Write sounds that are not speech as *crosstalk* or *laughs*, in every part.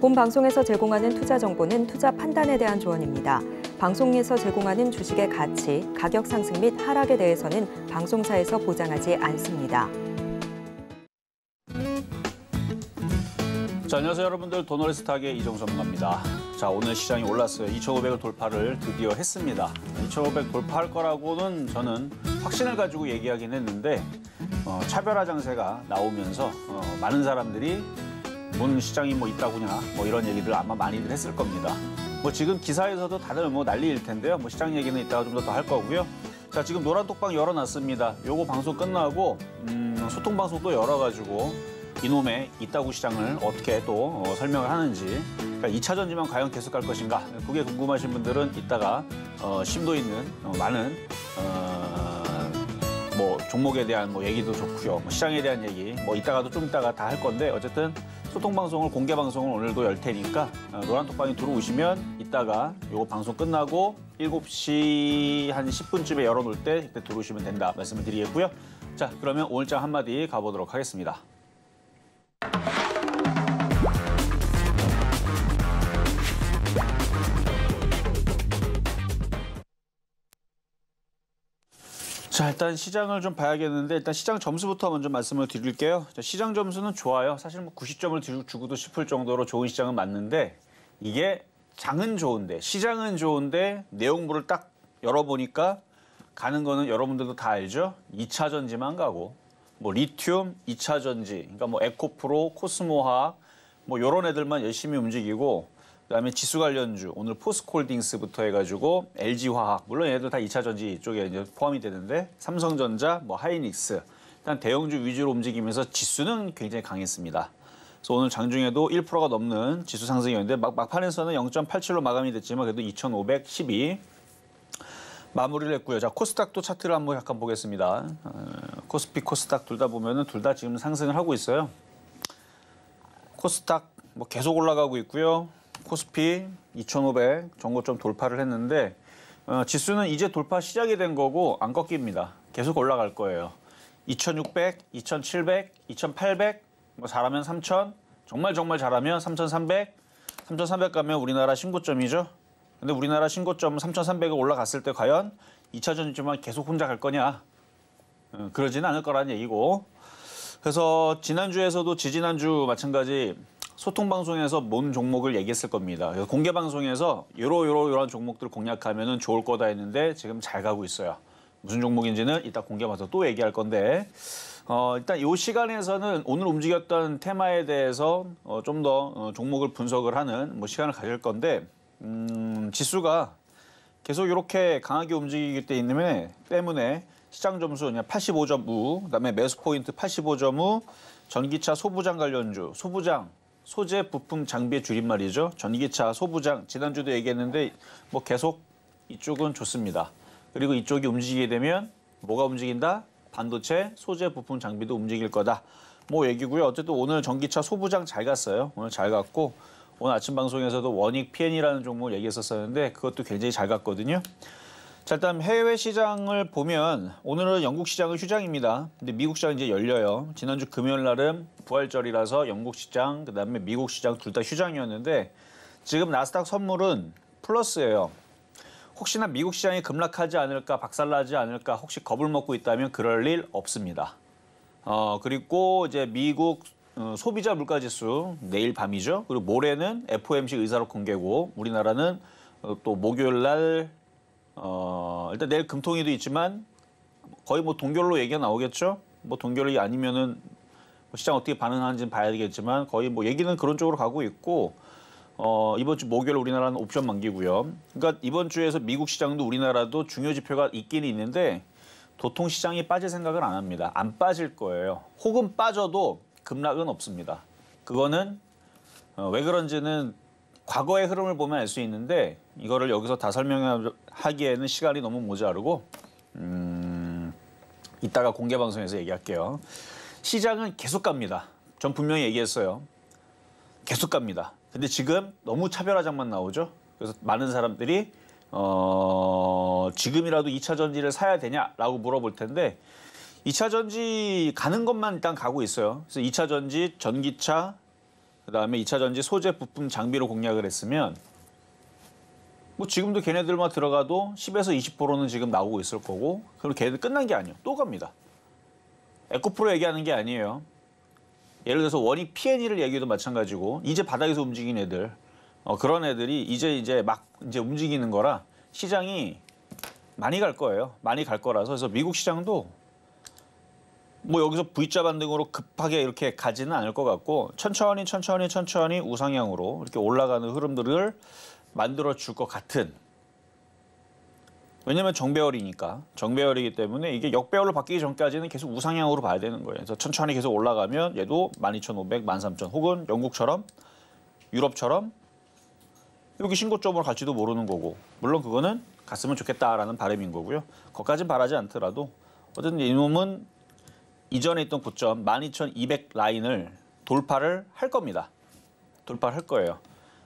본 방송에서 제공하는 투자 정보는 투자 판단에 대한 조언입니다. 방송에서 제공하는 주식의 가치, 가격 상승 및 하락에 대해서는 방송사에서 보장하지 않습니다. 자, 안녕하세요 여러분들 도널드 스탁의 이종섭입니다자 오늘 시장이 올랐어요. 2,500을 돌파를 드디어 했습니다. 2,500 돌파할 거라고는 저는 확신을 가지고 얘기하긴 했는데 어, 차별화 장세가 나오면서 어, 많은 사람들이 문 시장이 뭐 있다구냐 뭐 이런 얘기들 아마 많이들 했을 겁니다. 뭐 지금 기사에서도 다들 뭐 난리일 텐데요. 뭐 시장 얘기는 이따가 좀 더 할 거고요. 자 지금 노란 독방 열어놨습니다. 요거 방송 끝나고 음, 소통 방송도 열어가지고 이놈의 이따구 시장을 어떻게 또 어, 설명을 하는지 그러니까 2차 전지만 과연 계속 갈 것인가 그게 궁금하신 분들은 이따가 어, 심도 있는 어, 많은 어, 뭐 종목에 대한 뭐 얘기도 좋고요. 뭐 시장에 대한 얘기 뭐 이따가도 좀 이따가 다 할 건데 어쨌든 소통 방송을 공개 방송을 오늘도 열 테니까 어, 노란톡방에 들어오시면 이따가 요거 방송 끝나고 7시 한 10분쯤에 열어놓을 때 그때 들어오시면 된다 말씀을 드리겠고요. 자 그러면 오늘자 한마디 가보도록 하겠습니다. 자 일단 시장을 좀 봐야겠는데 일단 시장 점수부터 먼저 말씀을 드릴게요. 자, 시장 점수는 좋아요. 사실 뭐 90점을 주고도 싶을 정도로 좋은 시장은 맞는데 이게 장은 좋은데 시장은 좋은데 내용부를 딱 열어보니까 가는 거는 여러분들도 다 알죠. 2차 전지만 가고 뭐 리튬, 2차 전지, 그러니까 뭐 에코프로, 코스모화뭐 요런 애들만 열심히 움직이고 그다음에 지수 관련주 오늘 포스콜딩스부터 해가지고 LG화학 물론 얘들다 2차 전지 이쪽에 이제 포함이 되는데 삼성전자 뭐 하이닉스 일단 대형주 위주로 움직이면서 지수는 굉장히 강했습니다. 그래서 오늘 장중에도 1%가 넘는 지수 상승이었는데 막, 막판에서는 0.87로 마감이 됐지만 그래도 2,512 마무리를 했고요. 자 코스닥도 차트를 한번 약간 보겠습니다. 어, 코스피 코스닥 둘 다 보면은 둘 다 지금 상승을 하고 있어요. 코스닥 뭐 계속 올라가고 있고요. 코스피 2,500 정고점 돌파를 했는데 어, 지수는 이제 돌파 시작이 된 거고 안 꺾입니다. 계속 올라갈 거예요. 2,600, 2,700, 2,800, 뭐 잘하면 3,000, 정말 정말 잘하면 3,300, 3,300 가면 우리나라 신고점이죠. 근데 우리나라 신고점 3,300에 올라갔을 때 과연 2차 전지만 계속 혼자 갈 거냐? 어, 그러지는 않을 거라는 얘기고. 그래서 지난주에서도 지지난주 마찬가지 소통 방송에서 뭔 종목을 얘기했을 겁니다. 공개 방송에서 요러 요러 요런 종목들 공략하면은 좋을 거다 했는데 지금 잘 가고 있어요. 무슨 종목인지는 이따 공개 방서또 얘기할 건데 어, 일단 요 시간에서는 오늘 움직였던 테마에 대해서 어, 좀더 어, 종목을 분석을 하는 뭐 시간을 가질 건데 음, 지수가 계속 이렇게 강하게 움직이기 때문에 때문에 시장 점수 그냥 85.5, 점 그다음에 매수 포인트 85.5, 점 전기차 소부장 관련주, 소부장 소재, 부품, 장비의 줄임말이죠. 전기차 소부장 지난주도 얘기했는데 뭐 계속 이쪽은 좋습니다. 그리고 이쪽이 움직이게 되면 뭐가 움직인다? 반도체, 소재, 부품, 장비도 움직일 거다. 뭐 얘기고요. 어쨌든 오늘 전기차 소부장 잘 갔어요. 오늘 잘 갔고 오늘 아침 방송에서도 원익 PN이라는 종목을 얘기했었었는데 그것도 굉장히 잘 갔거든요. 자, 일단 해외 시장을 보면 오늘은 영국 시장은 휴장입니다. 근데 미국 시장 은 이제 열려요. 지난주 금요일 날은 부활절이라서 영국 시장, 그다음에 미국 시장 둘 다 휴장이었는데 지금 나스닥 선물은 플러스예요. 혹시나 미국 시장이 급락하지 않을까, 박살나지 않을까 혹시 겁을 먹고 있다면 그럴 일 없습니다. 어, 그리고 이제 미국 어, 소비자 물가 지수 내일 밤이죠. 그리고 모레는 FOMC 의사로 공개고 우리나라는 어, 또 목요일 날 어, 일단 내일 금통위도 있지만 거의 뭐 동결로 얘기가 나오겠죠. 뭐 동결이 아니면은 뭐 시장 어떻게 반응하는지는 봐야 되겠지만 거의 뭐 얘기는 그런 쪽으로 가고 있고 어, 이번 주 목요일 우리나라는 옵션 만기고요. 그러니까 이번 주에서 미국 시장도 우리나라도 중요 지표가 있긴 있는데 도통 시장이 빠질 생각을안 합니다. 안 빠질 거예요. 혹은 빠져도 급락은 없습니다. 그거는 어, 왜 그런지는 과거의 흐름을 보면 알 수 있는데 이거를 여기서 다 설명하기에는 시간이 너무 모자르고 음, 이따가 공개 방송에서 얘기할게요. 시장은 계속 갑니다. 전 분명히 얘기했어요. 계속 갑니다. 근데 지금 너무 차별화장만 나오죠. 그래서 많은 사람들이 어, 지금이라도 2차 전지를 사야 되냐라고 물어볼 텐데 2차 전지 가는 것만 일단 가고 있어요. 그래서 2차 전지, 전기차, 그다음에 2차 전지 소재 부품 장비로 공략을 했으면 뭐 지금도 걔네들만 들어가도 10에서 20%는 지금 나오고 있을 거고 그럼 걔네들 끝난 게 아니에요. 또 갑니다. 에코프로 얘기하는 게 아니에요. 예를 들어서 원이 PNE를 얘기도 마찬가지고 이제 바닥에서 움직인 애들 어, 그런 애들이 이제 이제 막 이제 움직이는 거라 시장이 많이 갈 거예요. 많이 갈 거라서 그래서 미국 시장도 뭐 여기서 V자 반등으로 급하게 이렇게 가지는 않을 것 같고 천천히 천천히 천천히 우상향으로 이렇게 올라가는 흐름들을 만들어 줄 것 같은 왜냐면 정배열이니까 정배열이기 때문에 이게 역배열로 바뀌기 전까지는 계속 우상향으로 봐야 되는 거예요. 그래서 천천히 계속 올라가면 얘도 12,500, 13,000 혹은 영국처럼 유럽처럼 여기 신고점으로 갈지도 모르는 거고 물론 그거는 갔으면 좋겠다라는 바람인 거고요. 거까진 바라지 않더라도 어쨌든 이놈은 이전에 있던 고점 12,200 라인을 돌파를 할 겁니다. 돌파를 할 거예요.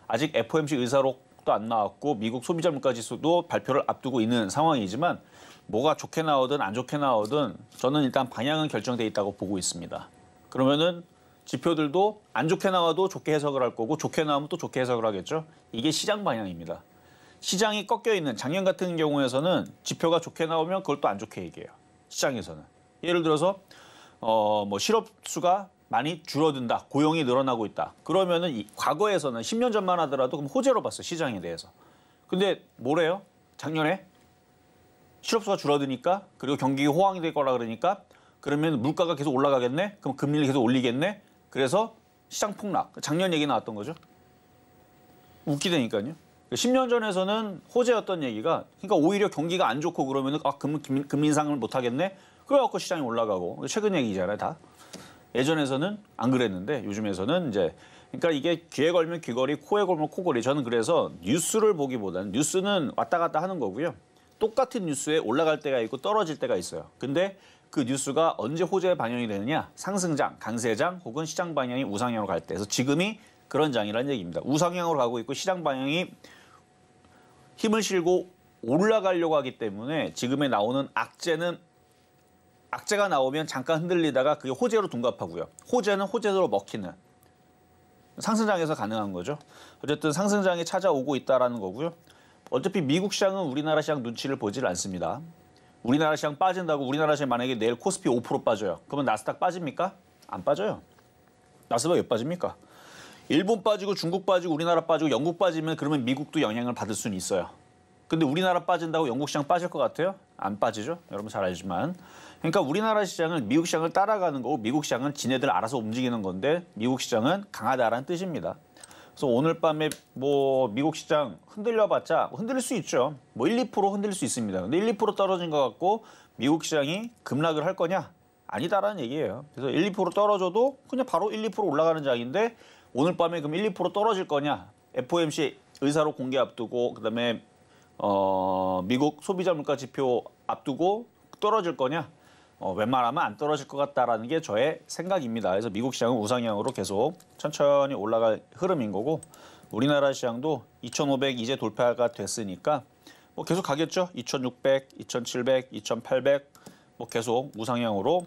아직 FOMC 의사록도 안 나왔고 미국 소비자 물가 지수도 발표를 앞두고 있는 상황이지만 뭐가 좋게 나오든 안 좋게 나오든 저는 일단 방향은 결정돼 있다고 보고 있습니다. 그러면은 지표들도 안 좋게 나와도 좋게 해석을 할 거고 좋게 나오면 또 좋게 해석을 하겠죠. 이게 시장 방향입니다. 시장이 꺾여 있는 작년 같은 경우에서는 지표가 좋게 나오면 그걸 또 안 좋게 얘기해요. 시장에서는. 예를 들어서 어, 뭐 실업수가 많이 줄어든다, 고용이 늘어나고 있다. 그러면은 이 과거에서는 10년 전만 하더라도 그럼 호재로 봤어 시장에 대해서. 근데 뭐래요? 작년에 실업수가 줄어드니까 그리고 경기 호황이 될 거라 그러니까 그러면 물가가 계속 올라가겠네. 그럼 금리를 계속 올리겠네. 그래서 시장 폭락. 작년 얘기 나왔던 거죠. 웃기다니까요. 10년 전에서는 호재였던 얘기가 그러니까 오히려 경기가 안 좋고 그러면은 아 금, 금, 금 인상을 못 하겠네. 그래갖고 시장이 올라가고 최근 얘기잖아요 다. 예전에서는 안 그랬는데 요즘에서는 이제 그러니까 이게 귀에 걸면 귀걸이, 코에 걸면 코걸이. 저는 그래서 뉴스를 보기보다는 뉴스는 왔다 갔다 하는 거고요. 똑같은 뉴스에 올라갈 때가 있고 떨어질 때가 있어요. 근데 그 뉴스가 언제 호재에 반영이 되느냐? 상승장, 강세장 혹은 시장 방향이 우상향으로 갈 때. 그래서 지금이 그런 장이라는 얘기입니다. 우상향으로 가고 있고 시장 방향이 힘을 실고 올라가려고 하기 때문에 지금에 나오는 악재는 악재가 나오면 잠깐 흔들리다가 그게 호재로 둔갑하고요. 호재는 호재로 먹히는. 상승장에서 가능한 거죠. 어쨌든 상승장이 찾아오고 있다는 라 거고요. 어차피 미국 시장은 우리나라 시장 눈치를 보질 않습니다. 우리나라 시장 빠진다고 우리나라 시장 만약에 내일 코스피 5% 빠져요. 그러면 나스닥 빠집니까? 안 빠져요. 나스닥 왜 빠집니까? 일본 빠지고 중국 빠지고 우리나라 빠지고 영국 빠지면 그러면 미국도 영향을 받을 수는 있어요. 근데 우리나라 빠진다고 영국 시장 빠질 것 같아요? 안 빠지죠? 여러분 잘 알지만. 그러니까 우리나라 시장은 미국 시장을 따라가는 거고 미국 시장은 지네들 알아서 움직이는 건데 미국 시장은 강하다라는 뜻입니다. 그래서 오늘 밤에 뭐 미국 시장 흔들려봤자 흔들릴 수 있죠. 뭐 1, 2% 흔들릴 수 있습니다. 근데 1, 2% 떨어진 것 같고 미국 시장이 급락을 할 거냐? 아니다라는 얘기예요. 그래서 1, 2% 떨어져도 그냥 바로 1, 2% 올라가는 장인데 오늘 밤에 그럼 1, 2% 떨어질 거냐? FOMC 의사로 공개 앞두고 그다음에 어, 미국 소비자 물가 지표 앞두고 떨어질 거냐? 어, 웬만하면 안 떨어질 것 같다라는 게 저의 생각입니다. 그래서 미국 시장은 우상향으로 계속 천천히 올라갈 흐름인 거고 우리나라 시장도 2,500 이제 돌파가 됐으니까 뭐 계속 가겠죠. 2,600, 2,700, 2,800 뭐 계속 우상향으로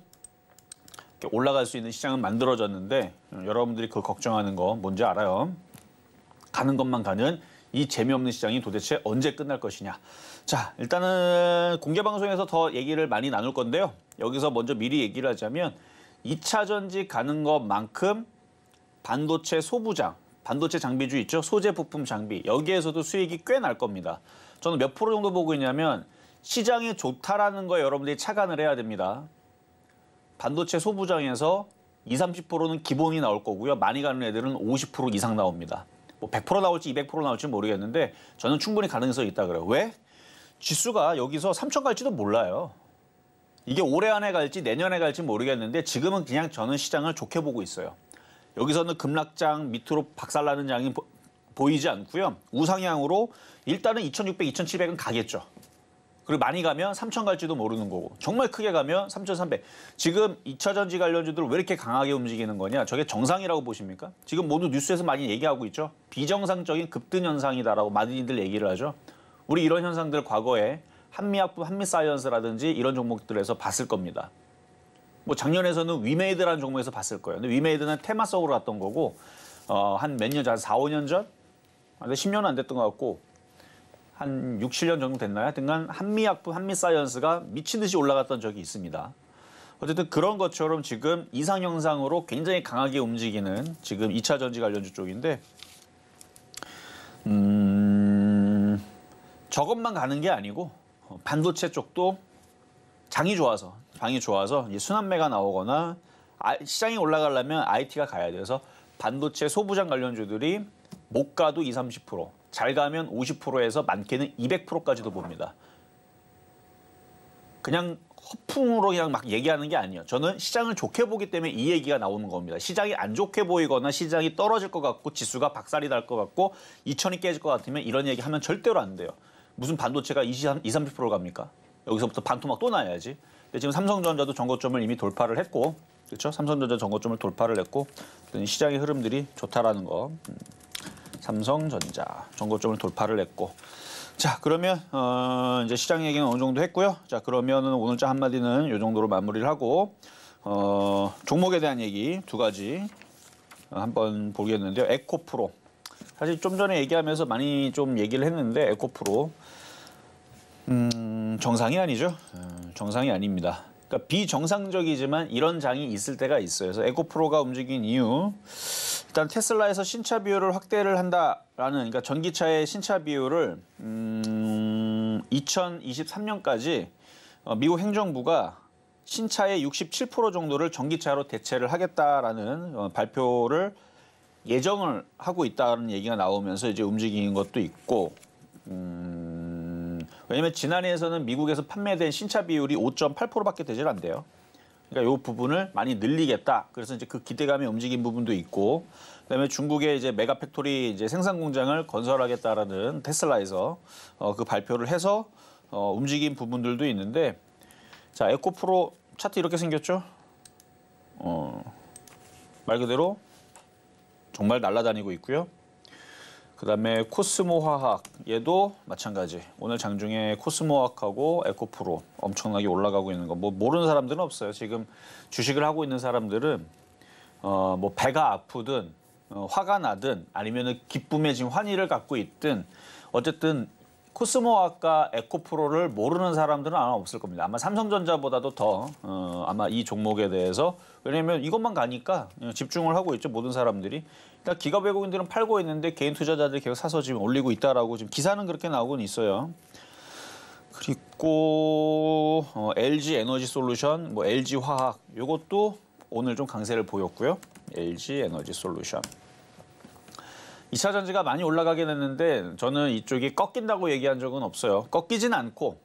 올라갈 수 있는 시장은 만들어졌는데 여러분들이 그 걱정하는 거 뭔지 알아요. 가는 것만 가는 이 재미없는 시장이 도대체 언제 끝날 것이냐. 자, 일단은 공개 방송에서 더 얘기를 많이 나눌 건데요. 여기서 먼저 미리 얘기를 하자면 2차 전지 가는 것만큼 반도체 소부장, 반도체 장비주 있죠? 소재 부품 장비. 여기에서도 수익이 꽤 날 겁니다. 저는 몇 프로 정도 보고 있냐면 시장이 좋다라는 거 여러분들이 착안을 해야 됩니다. 반도체 소부장에서 20, 30%는 기본이 나올 거고요. 많이 가는 애들은 50% 이상 나옵니다. 뭐 100% 나올지 200% 나올지 모르겠는데 저는 충분히 가능성이 있다 그래요. 왜? 지수가 여기서 3천 갈지도 몰라요. 이게 올해 안에 갈지 내년에 갈지 모르겠는데 지금은 그냥 저는 시장을 좋게 보고 있어요. 여기서는 급락장 밑으로 박살나는 양이 보, 이지 않고요. 우상향으로 일단은 2,600, 2,700은 가겠죠. 그리고 많이 가면 3,000 갈지도 모르는 거고 정말 크게 가면 3,300. 지금 2차 전지 관련주들 왜 이렇게 강하게 움직이는 거냐. 저게 정상이라고 보십니까? 지금 모두 뉴스에서 많이 얘기하고 있죠. 비정상적인 급등 현상이다라고 많은 이들 얘기를 하죠. 우리 이런 현상들 과거에 한미약부 한미사이언스라든지 이런 종목들에서 봤을 겁니다. 뭐 작년에서는 위메이드라는 종목에서 봤을 거예요. 근데 위메이드는 테마성으로 갔던 거고 어, 한몇 년 전, 4, 5년 전? 10년은 안 됐던 것 같고 한 6, 7년 정도 됐나요? 하여튼간 한미약품, 한미사이언스가 미친 듯이 올라갔던 적이 있습니다. 어쨌든 그런 것처럼 지금 이상 형상으로 굉장히 강하게 움직이는 지금 2차 전지 관련주 쪽인데 음... 저것만 가는 게 아니고 어, 반도체 쪽도 장이 좋아서 장이 좋아서 순환매가 나오거나 아, 시장이 올라가려면 IT가 가야 돼서 반도체 소부장 관련주들이 못 가도 20, 30%, 잘 가면 50%에서 많게는 200%까지도 봅니다. 그냥 허풍으로 그냥 막 얘기하는 게 아니에요. 저는 시장을 좋게 보기 때문에 이 얘기가 나오는 겁니다. 시장이 안 좋게 보이거나 시장이 떨어질 것 같고 지수가 박살이 날 것 같고 2천이 깨질 것 같으면 이런 얘기 하면 절대로 안 돼요. 무슨 반도체가 20, 30, 갑니까? 여기서부터 반토막 또 나야지. 근데 지금 삼성전자도 전고점을 이미 돌파를 했고, 그렇죠? 삼성전자 전고점을 돌파를 했고, 시장의 흐름들이 좋다라는 거. 음. 삼성전자 전고점을 돌파를 했고. 자 그러면 어, 이제 시장 얘기는 어느 정도 했고요. 자그러면 오늘 자 한마디는 이 정도로 마무리를 하고 어, 종목에 대한 얘기 두 가지 어, 한번 보겠는데요. 에코프로 사실 좀 전에 얘기하면서 많이 좀 얘기를 했는데 에코프로 음, 정상이 아니죠. 음, 정상이 아닙니다. 그러니까 비정상적이지만 이런 장이 있을 때가 있어요. 그래서 에코프로가 움직인 이유 일단 테슬라에서 신차 비율을 확대를 한다라는 그러니까 전기차의 신차 비율을 음, 2023년까지 어, 미국 행정부가 신차의 67% 정도를 전기차로 대체를 하겠다라는 어, 발표를 예정을 하고 있다는 얘기가 나오면서 이제 움직이는 것도 있고 음, 왜냐하면 지난해에서는 미국에서 판매된 신차 비율이 5.8%밖에 되질 않대요. 그러니까 이 부분을 많이 늘리겠다. 그래서 이제 그 기대감이 움직인 부분도 있고, 그다음에 중국의 이제 메가팩토리 이제 생산 공장을 건설하겠다라는 테슬라에서 어, 그 발표를 해서 어, 움직인 부분들도 있는데, 자 에코프로 차트 이렇게 생겼죠? 어, 말 그대로 정말 날아다니고 있고요. 그다음에 코스모화학 에도 마찬가지. 오늘 장중에 코스모화학하고 에코프로 엄청나게 올라가고 있는 거. 뭐 모르는 사람들은 없어요. 지금 주식을 하고 있는 사람들은 어뭐 배가 아프든 어, 화가 나든 아니면 기쁨의 지금 환희를 갖고 있든 어쨌든 코스모아과 에코프로를 모르는 사람들은 아마 없을 겁니다. 아마 삼성전자보다도 더 어, 아마 이 종목에 대해서 왜냐하면 이것만 가니까 집중을 하고 있죠. 모든 사람들이. 일단 그러니까 기가 외국인들은 팔고 있는데 개인 투자자들이 계속 사서 지금 올리고 있다라고 지금 기사는 그렇게 나오고는 있어요. 그리고 어, LG 에너지 솔루션, 뭐 LG 화학 이것도 오늘 좀 강세를 보였고요. LG 에너지 솔루션. 2차 전지가 많이 올라가긴 했는데 저는 이쪽이 꺾인다고 얘기한 적은 없어요. 꺾이진 않고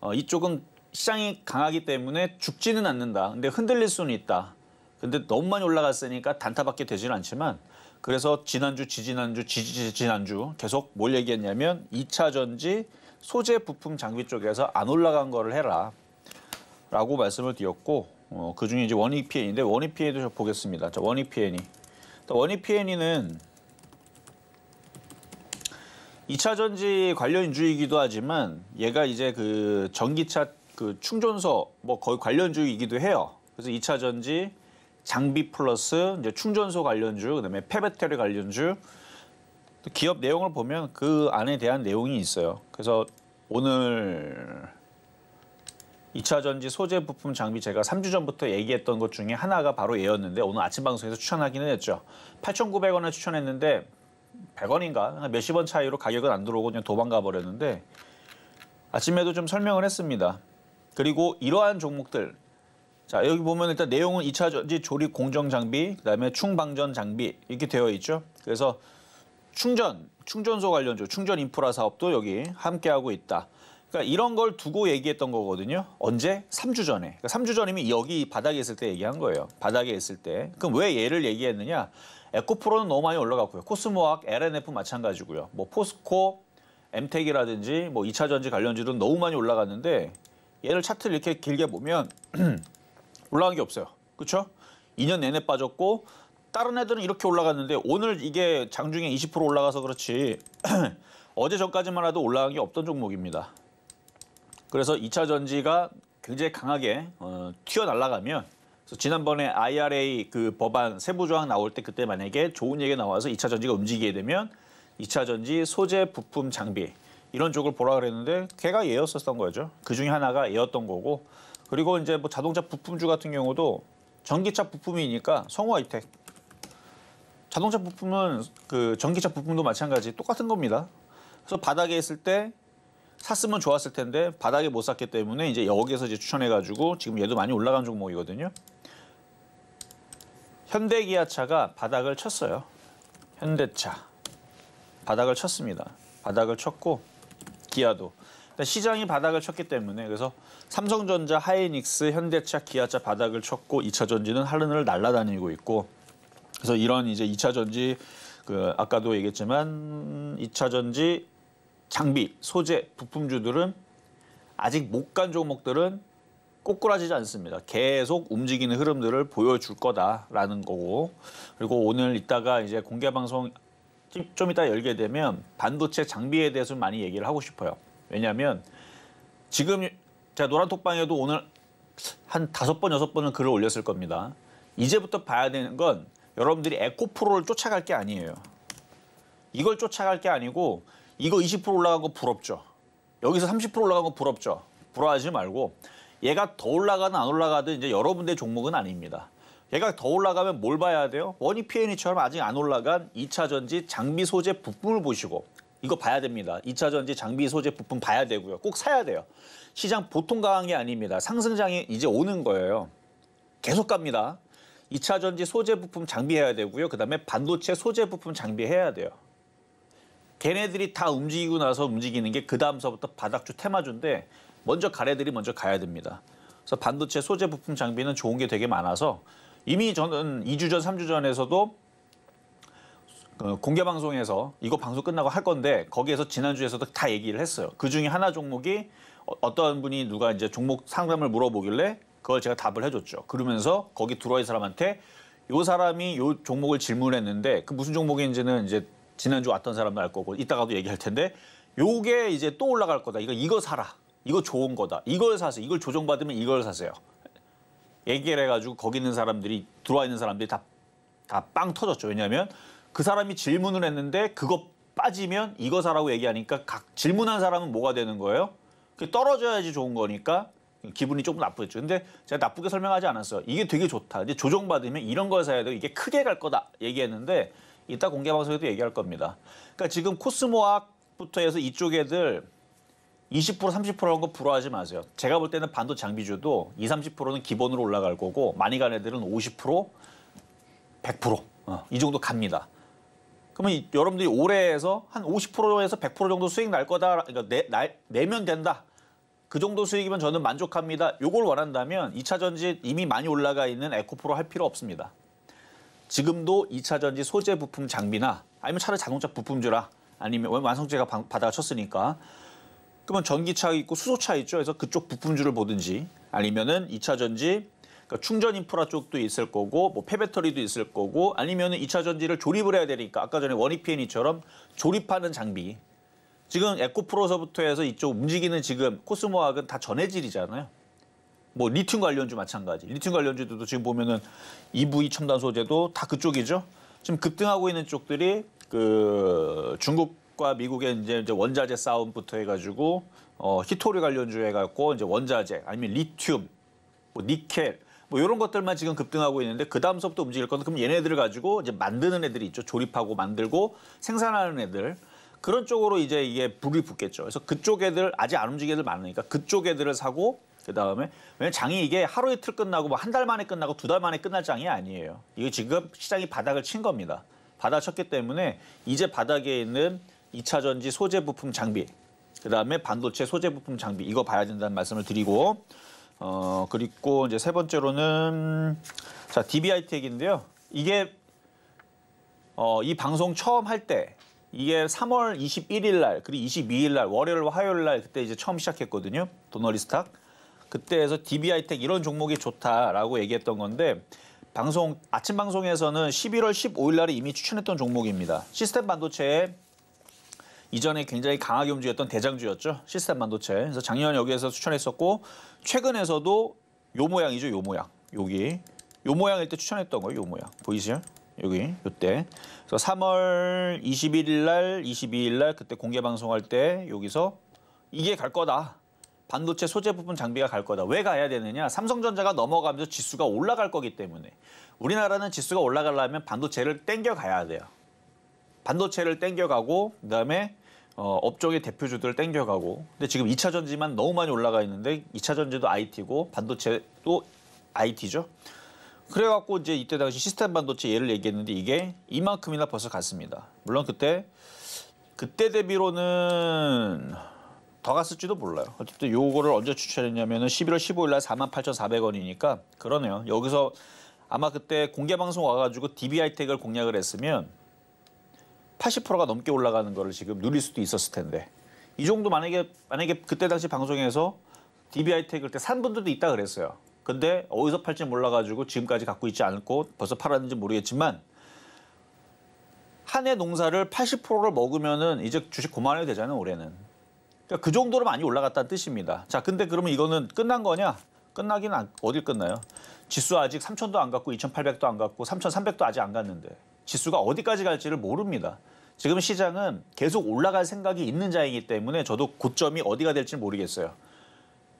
어, 이쪽은 시장이 강하기 때문에 죽지는 않는다. 근데 흔들릴 수는 있다. 근데 너무 많이 올라갔으니까 단타밖에 되진 않지만 그래서 지난주, 지지난주, 지지지난주 계속 뭘 얘기했냐면 2차 전지 소재 부품 장비 쪽에서 안 올라간 거를 해라. 라고 말씀을 드렸고 어, 그중에 이제 원익 피 n 인데 원익 피 n 도 보겠습니다. 원익 피 n 이 원익 PN이는 2차 전지 관련 주이기도 하지만 얘가 이제 그 전기차 그 충전소 뭐 거의 관련주이기도 해요. 그래서 2차 전지 장비 플러스 이제 충전소 관련주 그다음에 폐배터리 관련주 기업 내용을 보면 그 안에 대한 내용이 있어요. 그래서 오늘 2차 전지 소재 부품 장비 제가 3주 전부터 얘기했던 것 중에 하나가 바로 얘였는데 오늘 아침 방송에서 추천하기는 했죠. 8,900원을 추천했는데 100원인가 몇십 원 차이로 가격은 안 들어오고 그냥 도망가 버렸는데 아침에도 좀 설명을 했습니다. 그리고 이러한 종목들 자 여기 보면 일단 내용은 2차전지 조립 공정 장비 그다음에 충방전 장비 이렇게 되어 있죠. 그래서 충전 충전소 관련주 충전 인프라 사업도 여기 함께 하고 있다. 그러니까 이런 걸 두고 얘기했던 거거든요. 언제? 3주 전에. 그러니까 3주 전이면 여기 바닥에 있을 때 얘기한 거예요. 바닥에 있을 때. 그럼 왜 얘를 얘기했느냐? 에코프로는 너무 많이 올라갔고요. 코스모학, LNF 마찬가지고요. 뭐 포스코, 엠텍이라든지 뭐 2차전지 관련주들은 너무 많이 올라갔는데 얘를 차트를 이렇게 길게 보면 *clears throat* 올라간 게 없어요. 그렇죠? 2년 내내 빠졌고 다른 애들은 이렇게 올라갔는데 오늘 이게 장중에 20% 올라가서 그렇지 *clears throat* 어제 전까지만 해도 올라간 게 없던 종목입니다. 그래서 2차전지가 굉장히 강하게 어, 튀어날라가면 그래서 지난번에 IRA 그 법안 세부 조항 나올 때 그때 만약에 좋은 얘기가 나와서 2차 전지가 움직이게 되면 2차 전지 소재 부품 장비 이런 쪽을 보라 그랬는데 걔가 예였었던 거죠. 그 중에 하나가 예였던 거고 그리고 이제 뭐 자동차 부품주 같은 경우도 전기차 부품이니까 성우 아이텍 자동차 부품은 그 전기차 부품도 마찬가지 똑같은 겁니다. 그래서 바닥에 있을 때 샀으면 좋았을 텐데 바닥에 못 샀기 때문에 이제 여기에서 이제 추천해가지고 지금 얘도 많이 올라간 종목이거든요. 현대기아차가 바닥을 쳤어요. 현대차 바닥을 쳤습니다. 바닥을 쳤고 기아도 그러니까 시장이 바닥을 쳤기 때문에 그래서 삼성전자, 하이닉스, 현대차, 기아차 바닥을 쳤고 2차 전지는 하늘을 날아다니고 있고 그래서 이런 이제 2차 전지 그 아까도 얘기했지만 2차 전지 장비, 소재, 부품주들은 아직 못 간 종목들은 꼬꾸라지지 않습니다. 계속 움직이는 흐름들을 보여줄 거다라는 거고 그리고 오늘 이따가 이제 공개 방송 좀 이따 열게 되면 반도체 장비에 대해서 많이 얘기를 하고 싶어요. 왜냐하면 지금 제가 노란톡방에도 오늘 한 다섯 번 여섯 번은 글을 올렸을 겁니다. 이제부터 봐야 되는 건 여러분들이 에코프로를 쫓아갈 게 아니에요. 이걸 쫓아갈 게 아니고 이거 20% 올라간 거 부럽죠. 여기서 30% 올라간 거 부럽죠. 부러워하지 말고 얘가 더 올라가든 안 올라가든 이제 여러분들의 종목은 아닙니다. 얘가 더 올라가면 뭘 봐야 돼요? 원이 PNE처럼 아직 안 올라간 2차 전지 장비 소재 부품을 보시고 이거 봐야 됩니다. 2차 전지 장비 소재 부품 봐야 되고요. 꼭 사야 돼요. 시장 보통 강한 게 아닙니다. 상승장이 이제 오는 거예요. 계속 갑니다. 2차 전지 소재 부품 장비해야 되고요. 그다음에 반도체 소재 부품 장비해야 돼요. 걔네들이 다 움직이고 나서 움직이는 게 그 다음서부터 바닥주 테마주인데 먼저 가래들이 먼저 가야 됩니다. 그래서 반도체 소재 부품 장비는 좋은 게 되게 많아서 이미 저는 2주 전, 3주 전에서도 그 공개 방송에서 이거 방송 끝나고 할 건데 거기에서 지난주에서도 다 얘기를 했어요. 그 중에 하나 종목이 어, 어떤 분이 누가 이제 종목 상담을 물어보길래 그걸 제가 답을 해줬죠. 그러면서 거기 들어온 와 사람한테 이 사람이 이 종목을 질문했는데 그 무슨 종목인지는 이제 지난주 왔던 사람도 알 거고 이따가도 얘기할 텐데 요게 이제 또 올라갈 거다. 이거 이거 사라. 이거 좋은 거다. 이걸 사세요. 이걸 조정받으면 이걸 사세요. 얘기를 해가지고 거기 있는 사람들이 들어와 있는 사람들이 다 다 빵 터졌죠. 왜냐하면 그 사람이 질문을 했는데 그거 빠지면 이거 사라고 얘기하니까 각 질문한 사람은 뭐가 되는 거예요? 그 떨어져야지 좋은 거니까 기분이 조금 나쁘죠. 근데 제가 나쁘게 설명하지 않았어요. 이게 되게 좋다. 근데 조정받으면 이런 걸 사야 돼. 이게 크게 갈 거다 얘기했는데 이따 공개 방송에도 얘기할 겁니다. 그러니까 지금 코스모학부터 해서 이쪽 애들 20% 30%라는 거 부러워하지 마세요. 제가 볼 때는 반도 장비주도 2, 0 30%는 기본으로 올라갈 거고 많이 간 애들은 50% 100%이 어, 정도 갑니다. 그러면 여러분들이 올해에서 한 50%에서 100% 정도 수익 날 거다. 그러니까 내, 날, 내면 된다. 그 정도 수익이면 저는 만족합니다. 요걸 원한다면 2차 전지 이미 많이 올라가 있는 에코프로 할 필요 없습니다. 지금도 2차 전지 소재 부품 장비나 아니면 차를 자동차 부품주라 아니면 완성제가 받아쳤으니까 그러면 전기차 있고 수소차 있죠. 그래서 그쪽 부품주를 보든지 아니면은 2차 전지 그러니까 충전 인프라 쪽도 있을 거고 뭐 폐배터리도 있을 거고 아니면은 2차 전지를 조립을 해야 되니까 아까 전에 원이피엔이처럼 조립하는 장비 지금 에코프로서부터 해서 이쪽 움직이는 지금 코스모학은 다 전해질이잖아요. 뭐 리튬 관련주 마찬가지. 리튬 관련주도 들 지금 보면은 EV 첨단 소재도 다 그쪽이죠. 지금 급등하고 있는 쪽들이 그 중국 중국과 미국의 이제 원자재 싸움부터 해가지고 어, 히토류 관련주에 갖고 이제 원자재 아니면 리튬, 뭐 니켈 뭐 이런 것들만 지금 급등하고 있는데 그 다음서부터 움직일 건데 그럼 얘네들을 가지고 이제 만드는 애들이 있죠. 조립하고 만들고 생산하는 애들. 그런 쪽으로 이제 이게 불이 붙겠죠. 그래서 그쪽 애들 아직 안 움직이는 애들 많으니까 그쪽 애들을 사고 그다음에 왜냐면 장이 이게 하루 이틀 끝나고 뭐한달 만에 끝나고 두 달 만에 끝날 장이 아니에요. 이게 지금 시장이 바닥을 친 겁니다. 바닥 쳤기 때문에 이제 바닥에 있는 2차 전지 소재 부품 장비, 그다음에 반도체 소재 부품 장비 이거 봐야 된다는 말씀을 드리고 어 그리고 이제 세 번째로는 자 DBI텍인데요. 이게 어, 이 방송 처음 할 때 이게 3월 21일 날 그리고 22일 날 월요일 화요일 날 그때 이제 처음 시작했거든요. 도널리스탁 그때에서 DBI텍 이런 종목이 좋다라고 얘기했던 건데 방송 아침 방송에서는 11월 15일 날에 이미 추천했던 종목입니다. 시스템 반도체의 이전에 굉장히 강하게 움직였던 대장주였죠. 시스템 반도체. 그래서 작년 여기에서 추천했었고 최근에서도 요 모양이죠. 요 모양. 여기. 요 모양일 때 추천했던 거예요. 요 모양. 보이시죠? 여기 요때 그래서 3월 21일 날 22일 날 그때 공개 방송할 때 여기서 이게 갈 거다 반도체 소재 부품 장비가 갈 거다 왜 가야 되느냐 삼성전자가 넘어가면서 지수가 올라갈 거기 때문에 우리나라는 지수가 올라가려면 반도체를 땡겨 가야 돼요 반도체를 땡겨가고 그다음에 어, 업종의 대표주들을 땡겨가고 근데 지금 2차 전지만 너무 많이 올라가 있는데 2차 전지도 IT고 반도체도 IT죠. 그래갖고 이제 이때 당시 시스템 반도체 예를 얘기했는데 이게 이만큼이나 벌써 갔습니다. 물론 그때 그때 대비로는 더 갔을지도 몰라요. 어쨌든 요거를 언제 추천했냐면은 11월 15일 날 48,400원이니까 그러네요. 여기서 아마 그때 공개 방송 와가지고 DBI텍을 공략을 했으면 80%가 넘게 올라가는 거를 지금 누릴 수도 있었을 텐데 이 정도 만약에 만약에 그때 당시 방송에서 DBI 태그를 때산 분들도 있다 그랬어요. 근데 어디서 팔지 몰라가지고 지금까지 갖고 있지 않고 벌써 팔았는지 모르겠지만 한 해 농사를 80%를 먹으면은 이제 주식 고만해도 되잖아요 올해는. 그러니까 그 정도로 많이 올라갔다는 뜻입니다. 자, 근데 그러면 이거는 끝난 거냐? 끝나긴 안, 어딜 끝나요? 지수 아직 3천도 안 갔고 2,800도 안 갔고 3,300도 아직 안 갔는데 지수가 어디까지 갈지를 모릅니다. 지금 시장은 계속 올라갈 생각이 있는 자이기 때문에 저도 고점이 어디가 될지 모르겠어요.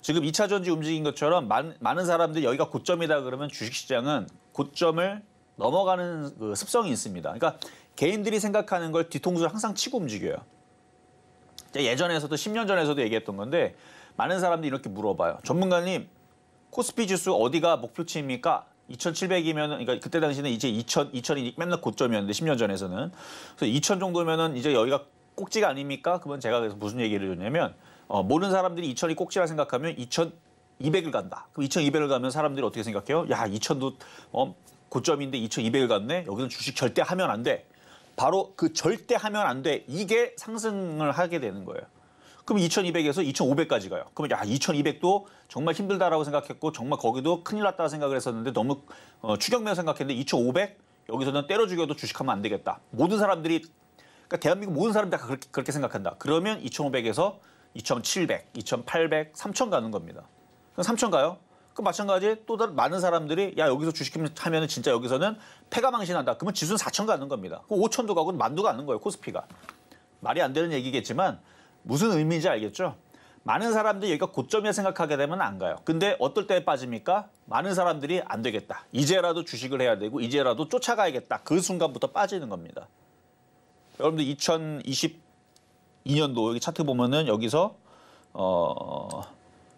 지금 2차 전지 움직인 것처럼 많, 은 사람들이 여기가 고점이다 그러면 주식시장은 고점을 넘어가는 그 습성이 있습니다. 그러니까 개인들이 생각하는 걸 뒤통수를 항상 치고 움직여요. 예전에서도 10년 전에서도 얘기했던 건데 많은 사람들이 이렇게 물어봐요. 전문가님 코스피 지수 어디가 목표치입니까? 2 7 0 0이면 그러니까 그때 당시는 이제 2,000 2,000이 맨날 고점이었는데 10년 전에서는 그래서 2,000 정도면은 이제 여기가 꼭지가 아닙니까? 그건 제가 그래서 무슨 얘기를 줬냐면 어, 모르는 사람들이 2,000이 꼭지라 생각하면 2,200을 간다. 그럼 2,200을 가면 사람들이 어떻게 생각해요? 야, 2,000도 어, 고점인데 2,200을 갔네. 여기는 주식 절대 하면 안 돼. 바로 그 절대 하면 안 돼. 이게 상승을 하게 되는 거예요. 그럼 2,200에서 2,500까지 가요. 그럼 야 2,200도 정말 힘들다라고 생각했고 정말 거기도 큰일 났다 생각을 했었는데 너무 어, 추격면 생각했는데 2,500 여기서는 때려 죽여도 주식하면 안 되겠다. 모든 사람들이 그러니까 대한민국 모든 사람들이 다 그렇게, 그렇게 생각한다. 그러면 2,500에서 2,700, 2,800, 3,000 가는 겁니다. 그럼 3,000 가요? 그 마찬가지 또 다른 많은 사람들이 야 여기서 주식하면 진짜 여기서는 패가 망신한다. 그러면 지수는 4천 가는 겁니다. 그 5천도 가고 만도 가는 거예요 코스피가. 말이 안 되는 얘기겠지만 무슨 의미인지 알겠죠? 많은 사람들이 여기가 고점이라 생각하게 되면 안 가요. 근데 어떨 때 빠집니까? 많은 사람들이 안 되겠다. 이제라도 주식을 해야 되고 이제라도 쫓아가야겠다. 그 순간부터 빠지는 겁니다. 여러분들 2022년도 여기 차트 보면은 여기서 어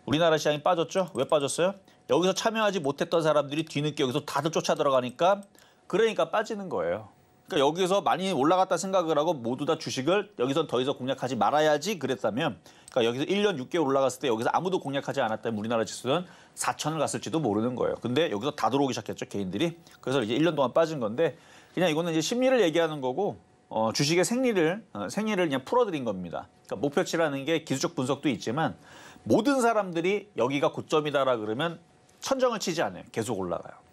우리나라 시장이 빠졌죠? 왜 빠졌어요? 여기서 참여하지 못했던 사람들이 뒤늦게 여기서 다들 쫓아 들어가니까 그러니까 빠지는 거예요. 그러니까 여기서 많이 올라갔다 생각을 하고 모두 다 주식을 여기서 더 이상 공략하지 말아야지 그랬다면 그러니까 여기서 1년 6개월 올라갔을 때 여기서 아무도 공략하지 않았다면 우리나라 지수는 4천을 갔을지도 모르는 거예요. 근데 여기서 다 들어오기 시작했죠, 개인들이. 그래서 이제 1년 동안 빠진 건데 그냥 이거는 이제 심리를 얘기하는 거고 어, 주식의 생리를 어, 생리를 그냥 풀어드린 겁니다. 그러니까 목표치라는 게 기술적 분석도 있지만 모든 사람들이 여기가 고점이다라 그러면 천정을 치지 않아요. 계속 올라가요.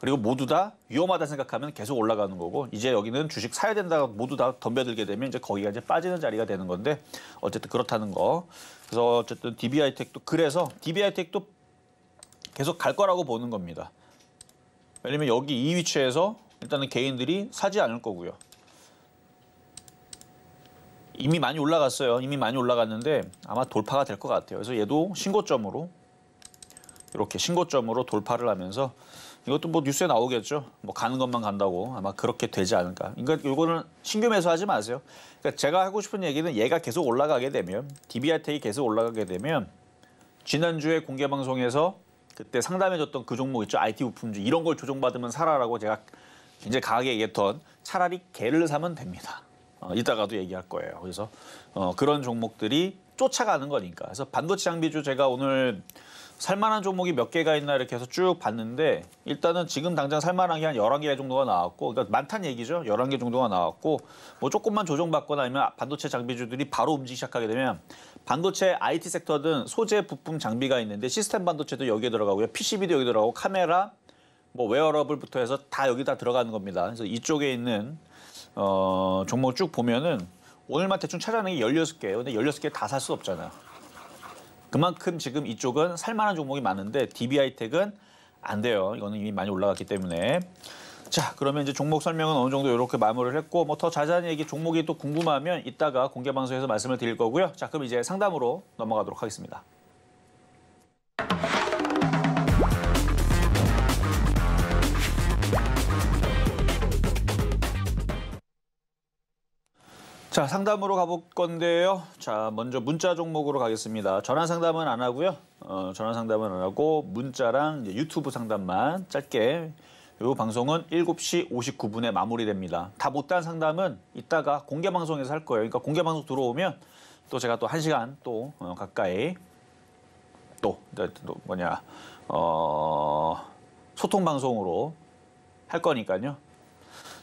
그리고 모두 다 위험하다 생각하면 계속 올라가는 거고 이제 여기는 주식 사야 된다 고 모두 다 덤벼들게 되면 이제 거기가 이제 빠지는 자리가 되는 건데 어쨌든 그렇다는 거. 그래서 어쨌든 DB하이텍도 그래서 DB하이텍도 계속 갈 거라고 보는 겁니다. 왜냐면 여기 이 위치에서 일단은 개인들이 사지 않을 거고요. 이미 많이 올라갔어요. 이미 많이 올라갔는데 아마 돌파가 될 것 같아요. 그래서 얘도 신고점으로 이렇게 신고점으로 돌파를 하면서 이것도 뭐 뉴스에 나오겠죠. 뭐 가는 것만 간다고 아마 그렇게 되지 않을까. 그러니까 이거는 신규 매수하지 마세요. 그러니까 제가 하고 싶은 얘기는 얘가 계속 올라가게 되면 DBR텍이 계속 올라가게 되면 지난주에 공개 방송에서 그때 상담해줬던 그 종목 있죠. IT 부품주 이런 걸 조정받으면 사라라고 제가 굉장히 강하게 얘기했던 차라리 개를 사면 됩니다. 어, 이따가도 얘기할 거예요. 그래서 어, 그런 종목들이 쫓아가는 거니까. 그래서 반도체 장비주 제가 오늘 살만한 종목이 몇 개가 있나 이렇게 해서 쭉 봤는데 일단은 지금 당장 살만한 게 한 열한 개 정도가 나왔고 그러니까 많다는 얘기죠. 열한 개 정도가 나왔고 뭐 조금만 조정받거나 아니면 반도체 장비주들이 바로 움직이기 시작하게 되면 반도체 IT 섹터 든 소재 부품 장비가 있는데 시스템 반도체도 여기에 들어가고요. PCB도 여기 들어가고 카메라 뭐 웨어러블부터 해서 다 여기 다 들어가는 겁니다. 그래서 이쪽에 있는 어 종목 쭉 보면은 오늘만 대충 찾아낸 게 열여섯 개예요 근데 열여섯 개 다 살 수 없잖아요. 그만큼 지금 이쪽은 살만한 종목이 많은데 DB하이텍은 안 돼요. 이거는 이미 많이 올라갔기 때문에. 자, 그러면 이제 종목 설명은 어느 정도 이렇게 마무리를 했고 뭐 더 자세한 얘기 종목이 또 궁금하면 이따가 공개 방송에서 말씀을 드릴 거고요. 자, 그럼 이제 상담으로 넘어가도록 하겠습니다. 자, 상담으로 가볼 건데요. 자, 먼저 문자 종목으로 가겠습니다. 전화 상담은 안 하고요. 어, 전화 상담은 안 하고 문자랑 유튜브 상담만 짧게 이 방송은 7시 59분에 마무리됩니다. 다 못한 상담은 이따가 공개 방송에서 할 거예요. 그러니까 공개 방송 들어오면 또 제가 또 1시간 또 어, 가까이 또, 또 뭐냐 어, 소통 방송으로 할 거니까요.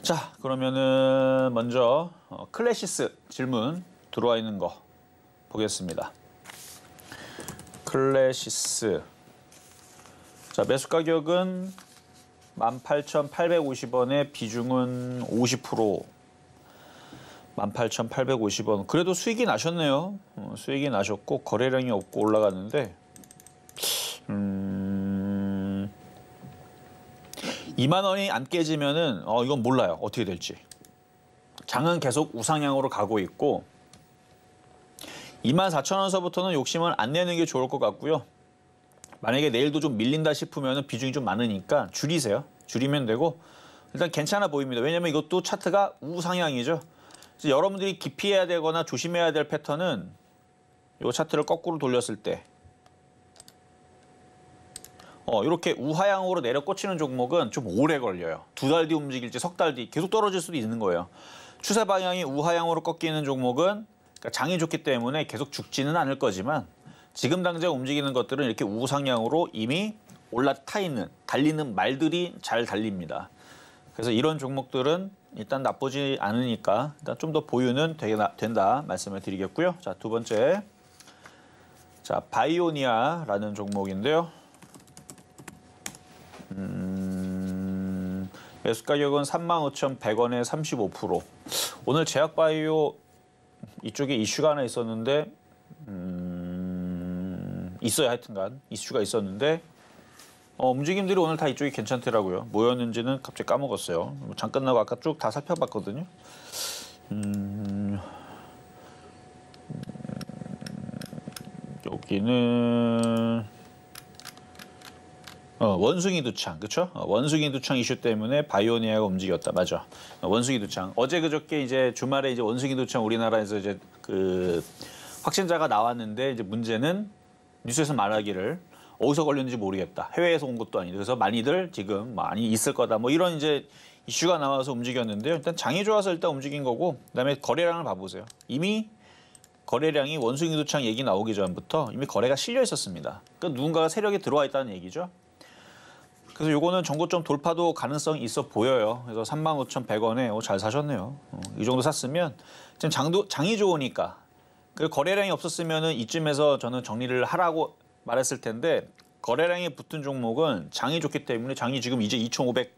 자, 그러면은 먼저 어, 클래시스 질문 들어와 있는 거 보겠습니다. 클래시스 자 매수 가격은 18,850원에 비중은 50% 18,850원 그래도 수익이 나셨네요. 어, 수익이 나셨고 거래량이 없고 올라갔는데 음... 2만 원이 안 깨지면은 어 이건 몰라요 어떻게 될지 장은 계속 우상향으로 가고 있고 24,000원서부터는 욕심을 안 내는 게 좋을 것 같고요. 만약에 내일도 좀 밀린다 싶으면 비중이 좀 많으니까 줄이세요. 줄이면 되고 일단 괜찮아 보입니다. 왜냐면 이것도 차트가 우상향이죠. 그래서 여러분들이 기피해야 되거나 조심해야 될 패턴은 이 차트를 거꾸로 돌렸을 때 어, 이렇게 우하향으로 내려 꽂히는 종목은 좀 오래 걸려요. 두 달 뒤 움직일지 석 달 뒤 계속 떨어질 수도 있는 거예요. 추세 방향이 우하향으로 꺾이는 종목은 그러니까 장이 좋기 때문에 계속 죽지는 않을 거지만 지금 당장 움직이는 것들은 이렇게 우상향으로 이미 올라타 있는 달리는 말들이 잘 달립니다. 그래서 이런 종목들은 일단 나쁘지 않으니까 일단 좀 더 보유는 되나, 된다 말씀을 드리겠고요. 자, 두 번째. 자, 바이오니아라는 종목인데요. 음, 매수 가격은 35,100원에 35%. 오늘 제약바이오 이쪽에 이슈가 하나 있었는데 음, 있어야 하여튼간 이슈가 있었는데 어, 움직임들이 오늘 다 이쪽이 괜찮더라고요. 뭐였는지는 갑자기 까먹었어요. 뭐 장 끝나고 아까 쭉 다 살펴봤거든요. 음, 음 여기는 어, 원숭이 두창, 그렇죠? 어, 원숭이 두창 이슈 때문에 바이오니아가 움직였다, 맞아. 어, 원숭이 두창. 어제 그저께 이제 주말에 이제 원숭이 두창 우리나라에서 이제 그 확진자가 나왔는데 이제 문제는 뉴스에서 말하기를 어디서 걸렸는지 모르겠다. 해외에서 온 것도 아니고 그래서 많이들 지금 많이 있을 거다. 뭐 이런 이제 이슈가 나와서 움직였는데요. 일단 장이 좋아서 일단 움직인 거고 그다음에 거래량을 봐보세요. 이미 거래량이 원숭이 두창 얘기 나오기 전부터 이미 거래가 실려 있었습니다. 그러니까 누군가가 세력이 들어와 있다는 얘기죠. 그래서 요거는 전고점 돌파도 가능성이 있어 보여요. 그래서 35,100원에 어, 잘 사셨네요. 어, 이 정도 샀으면 지금 장도, 장이 좋으니까 그리고 거래량이 없었으면 이쯤에서 저는 정리를 하라고 말했을 텐데 거래량이 붙은 종목은 장이 좋기 때문에 장이 지금 이제 2,500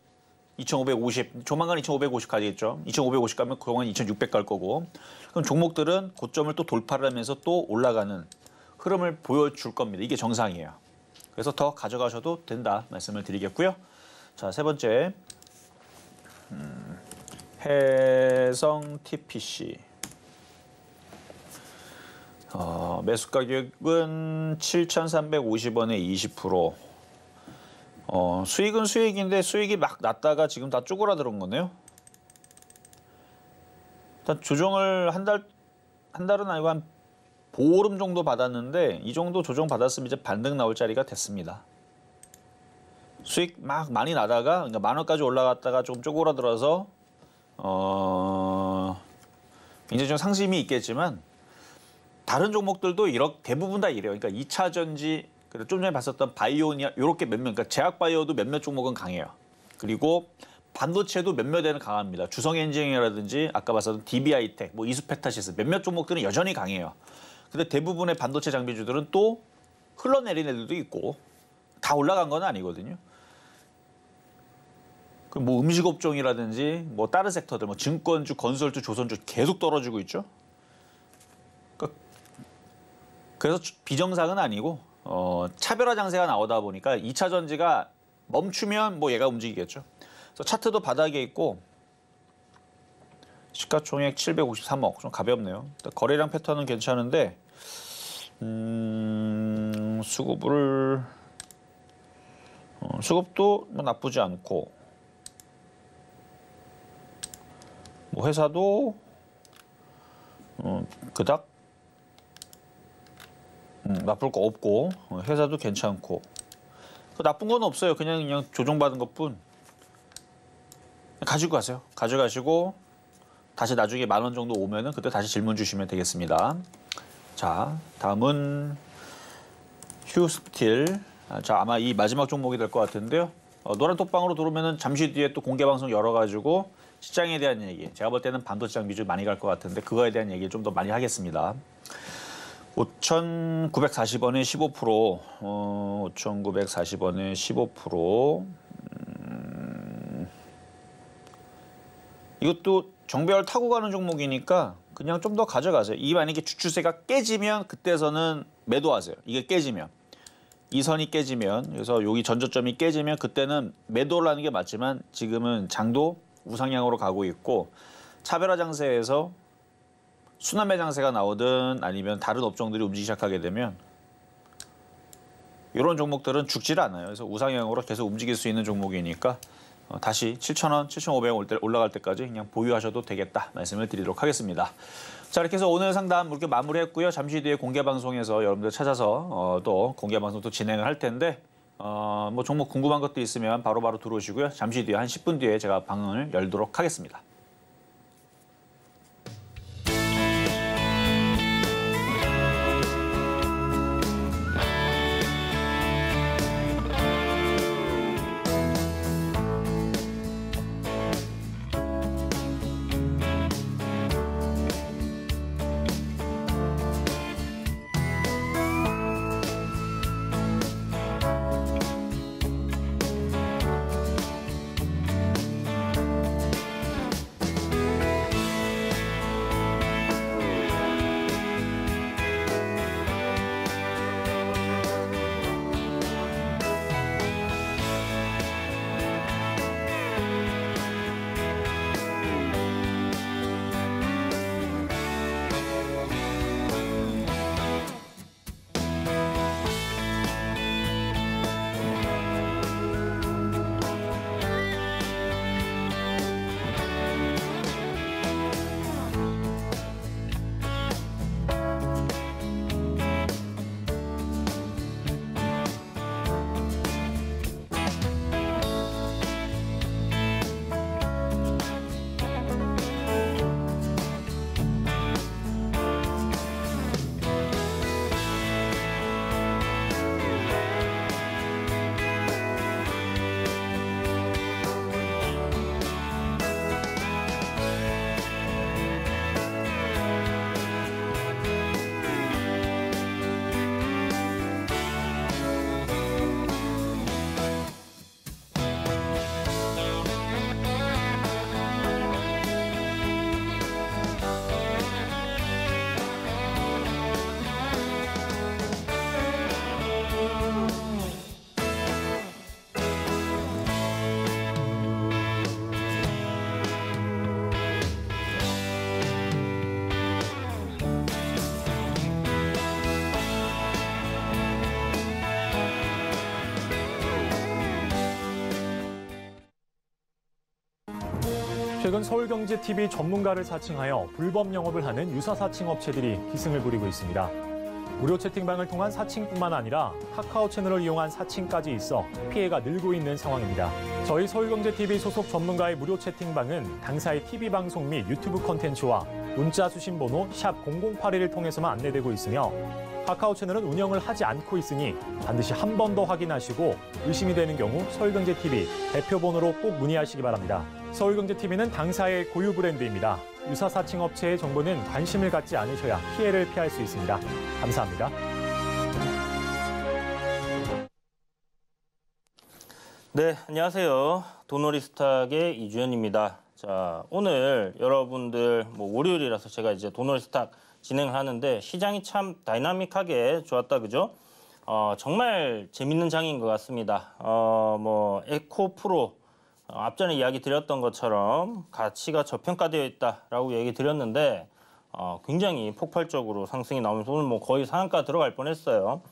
2,550, 조만간 2,550가지겠죠. 2,550 가면 그동안 2,600 갈 거고. 그럼 종목들은 고점을 또 돌파를 하면서 또 올라가는 흐름을 보여줄 겁니다. 이게 정상이에요. 그래서 더 가져가셔도 된다 말씀을 드리겠고요. 자, 세 번째. 음, 해성 TPC. 어, 매수 가격은 7,350원에 20%. 어, 수익은 수익인데 수익이 막 났다가 지금 다 쪼그라들은 거네요. 일단 조정을 한 달, 한 달은 아니고 한 보름 정도 받았는데 이 정도 조정 받았으면 이제 반등 나올 자리가 됐습니다. 수익 막 많이 나다가 그러니까 만 원까지 올라갔다가 조금 쪼그라들어서 어 이제 좀 상심이 있겠지만 다른 종목들도 이렇게 대부분 다 이래요. 그러니까 2차 전지 그리고 좀 전에 봤었던 바이오니아 이렇게 몇몇 그러니까 제약 바이오도 몇몇 종목은 강해요. 그리고 반도체도 몇몇에는 강합니다. 주성 엔지니어라든지 아까 봤었던 DBI텍, 뭐이스페타시스 몇몇 종목들은 여전히 강해요. 근데 대부분의 반도체 장비주들은 또 흘러내린 애들도 있고 다 올라간 건 아니거든요. 그 뭐 음식 업종이라든지 뭐 다른 섹터들 뭐 증권주, 건설주, 조선주 계속 떨어지고 있죠. 그러니까 그래서 비정상은 아니고 어, 차별화 장세가 나오다 보니까 2차 전지가 멈추면 뭐 얘가 움직이겠죠. 그래서 차트도 바닥에 있고 시가총액 753억 좀 가볍네요. 거래량 패턴은 괜찮은데 음, 수급을 어, 수급도 뭐 나쁘지 않고 뭐 회사도 어, 그닥 음, 나쁠 거 없고 어, 회사도 괜찮고 그 나쁜 건 없어요. 그냥 그냥 조정받은 것 뿐 가지고 가세요. 가져가시고 다시 나중에 만 원 정도 오면은 그때 다시 질문 주시면 되겠습니다. 자, 다음은 휴스틸. 아, 자, 아마 이 마지막 종목이 될 것 같은데요. 어, 노란 톡방으로 들어오면 잠시 뒤에 또 공개 방송 열어가지고 시장에 대한 얘기, 제가 볼 때는 반도체 장 위주 많이 갈 것 같은데 그거에 대한 얘기 를좀 더 많이 하겠습니다. 5,940원에 15%, 어, 5,940원에 15%. 음, 이것도 정배열 타고 가는 종목이니까 그냥 좀 더 가져가세요. 이 만약에 주추세가 깨지면 그때서는 매도하세요. 이게 깨지면. 이 선이 깨지면 그래서 여기 전저점이 깨지면 그때는 매도를 하는 게 맞지만 지금은 장도 우상향으로 가고 있고 차별화 장세에서 순환매 장세가 나오든 아니면 다른 업종들이 움직이기 시작하게 되면 이런 종목들은 죽질 않아요. 그래서 우상향으로 계속 움직일 수 있는 종목이니까 어, 다시 7,000원, 7,500원 올 때, 올라갈 때까지 그냥 보유하셔도 되겠다 말씀을 드리도록 하겠습니다. 자 이렇게 해서 오늘 상담 이렇게 마무리했고요. 잠시 뒤에 공개 방송에서 여러분들 찾아서 어, 또 공개 방송 또 진행을 할 텐데 어, 뭐 종목 궁금한 것도 있으면 바로바로 바로 들어오시고요. 잠시 뒤에 한 10분 뒤에 제가 방을 열도록 하겠습니다. 최근 서울경제TV 전문가를 사칭하여 불법 영업을 하는 유사 사칭 업체들이 기승을 부리고 있습니다. 무료 채팅방을 통한 사칭뿐만 아니라 카카오 채널을 이용한 사칭까지 있어 피해가 늘고 있는 상황입니다. 저희 서울경제TV 소속 전문가의 무료 채팅방은 당사의 TV 방송 및 유튜브 콘텐츠와 문자 수신번호 0 0 8 1을 통해서만 안내되고 있으며 카카오 채널은 운영을 하지 않고 있으니 반드시 한 번 더 확인하시고 의심이 되는 경우 서울경제TV 대표번호로 꼭 문의하시기 바랍니다. 서울경제TV는 당사의 고유 브랜드입니다. 유사 사칭 업체의 정보는 관심을 갖지 않으셔야 피해를 피할 수 있습니다. 감사합니다. 네, 안녕하세요. 도노리스탁의 이주현입니다. 자, 오늘 여러분들 뭐 월요일이라서 제가 이제 도노리스탁 진행을 하는데 시장이 참 다이나믹하게 좋았다 그죠? 어, 정말 재밌는 장인 것 같습니다. 어, 뭐 에코 프로 어, 앞전에 이야기 드렸던 것처럼 가치가 저평가되어 있다라고 얘기 드렸는데 어, 굉장히 폭발적으로 상승이 나오면서 오늘 뭐 거의 상한가 들어갈 뻔했어요.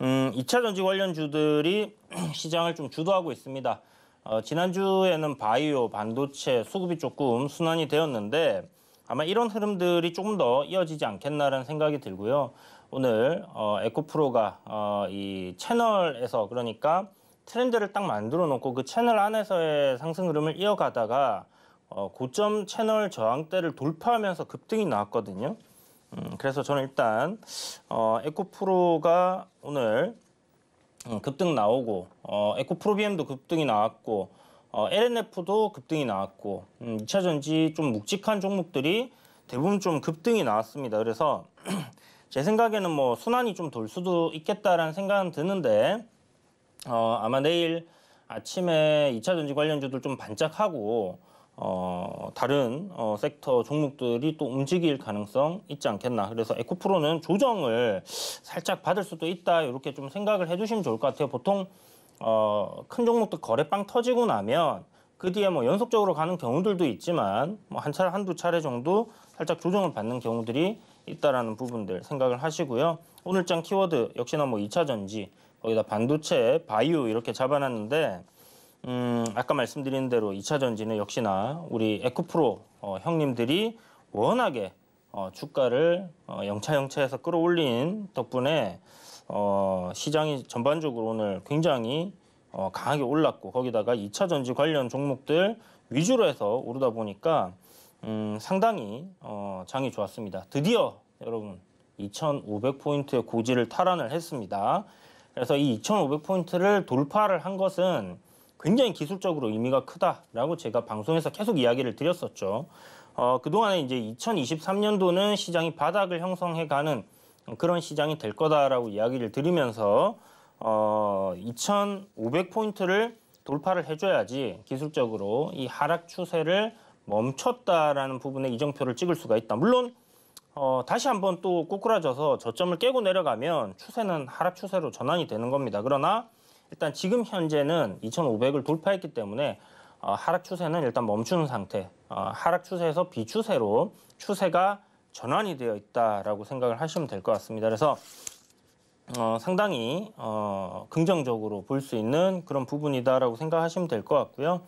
음, 2차 전지 관련주들이 *clears throat* 시장을 좀 주도하고 있습니다. 어, 지난주에는 바이오, 반도체, 수급이 조금 순환이 되었는데 아마 이런 흐름들이 조금 더 이어지지 않겠나라는 생각이 들고요. 오늘 어, 에코프로가 어, 이 채널에서 그러니까 트렌드를 딱 만들어 놓고 그 채널 안에서의 상승 흐름을 이어가다가 어, 고점 채널 저항대를 돌파하면서 급등이 나왔거든요. 음, 그래서 저는 일단 어, 에코프로가 오늘 어, 급등 나오고 어, 에코프로비엠도 급등이 나왔고 어, LNF도 급등이 나왔고 음, 2차전지 좀 묵직한 종목들이 대부분 좀 급등이 나왔습니다. 그래서 *clears throat* 제 생각에는 뭐 순환이 좀 돌 수도 있겠다라는 생각은 드는데 어, 아마 내일 아침에 2차전지 관련주들 좀 반짝하고 어, 다른 어, 섹터 종목들이 또 움직일 가능성 있지 않겠나. 그래서 에코프로는 조정을 살짝 받을 수도 있다. 이렇게 좀 생각을 해주시면 좋을 것 같아요. 보통 어, 큰종목도 거래빵 터지고 나면 그 뒤에 뭐 연속적으로 가는 경우들도 있지만 뭐 한 차례 한두 차례 정도 살짝 조정을 받는 경우들이 있다라는 부분들 생각을 하시고요. 오늘장 키워드 역시나 뭐 2차 전지 거기다 반도체, 바이오 이렇게 잡아놨는데 음, 아까 말씀드린 대로 2차 전지는 역시나 우리 에코프로 어, 형님들이 워낙에 어, 주가를 어, 영차영차해서 끌어올린 덕분에 어, 시장이 전반적으로 오늘 굉장히 어, 강하게 올랐고 거기다가 2차 전지 관련 종목들 위주로 해서 오르다 보니까 음, 상당히 어, 장이 좋았습니다. 드디어 여러분 2,500포인트의 고지를 탈환을 했습니다. 그래서 이 2,500포인트를 돌파를 한 것은 굉장히 기술적으로 의미가 크다라고 제가 방송에서 계속 이야기를 드렸었죠. 어, 그동안에 이제 2023년도는 시장이 바닥을 형성해가는 어, 그런 시장이 될 거다라고 이야기를 드리면서 어, 2,500포인트를 돌파를 해줘야지 기술적으로 이 하락 추세를 멈췄다라는 부분에 이정표를 찍을 수가 있다. 물론 어, 다시 한번 또 꼬꾸라져서 저점을 깨고 내려가면 추세는 하락 추세로 전환이 되는 겁니다. 그러나 일단 지금 현재는 2,500을 돌파했기 때문에 어, 하락 추세는 일단 멈추는 상태, 어, 하락 추세에서 비추세로 추세가 전환이 되어 있다라고 생각을 하시면 될 것 같습니다. 그래서 어, 상당히 어, 긍정적으로 볼 수 있는 그런 부분이다라고 생각하시면 될 것 같고요.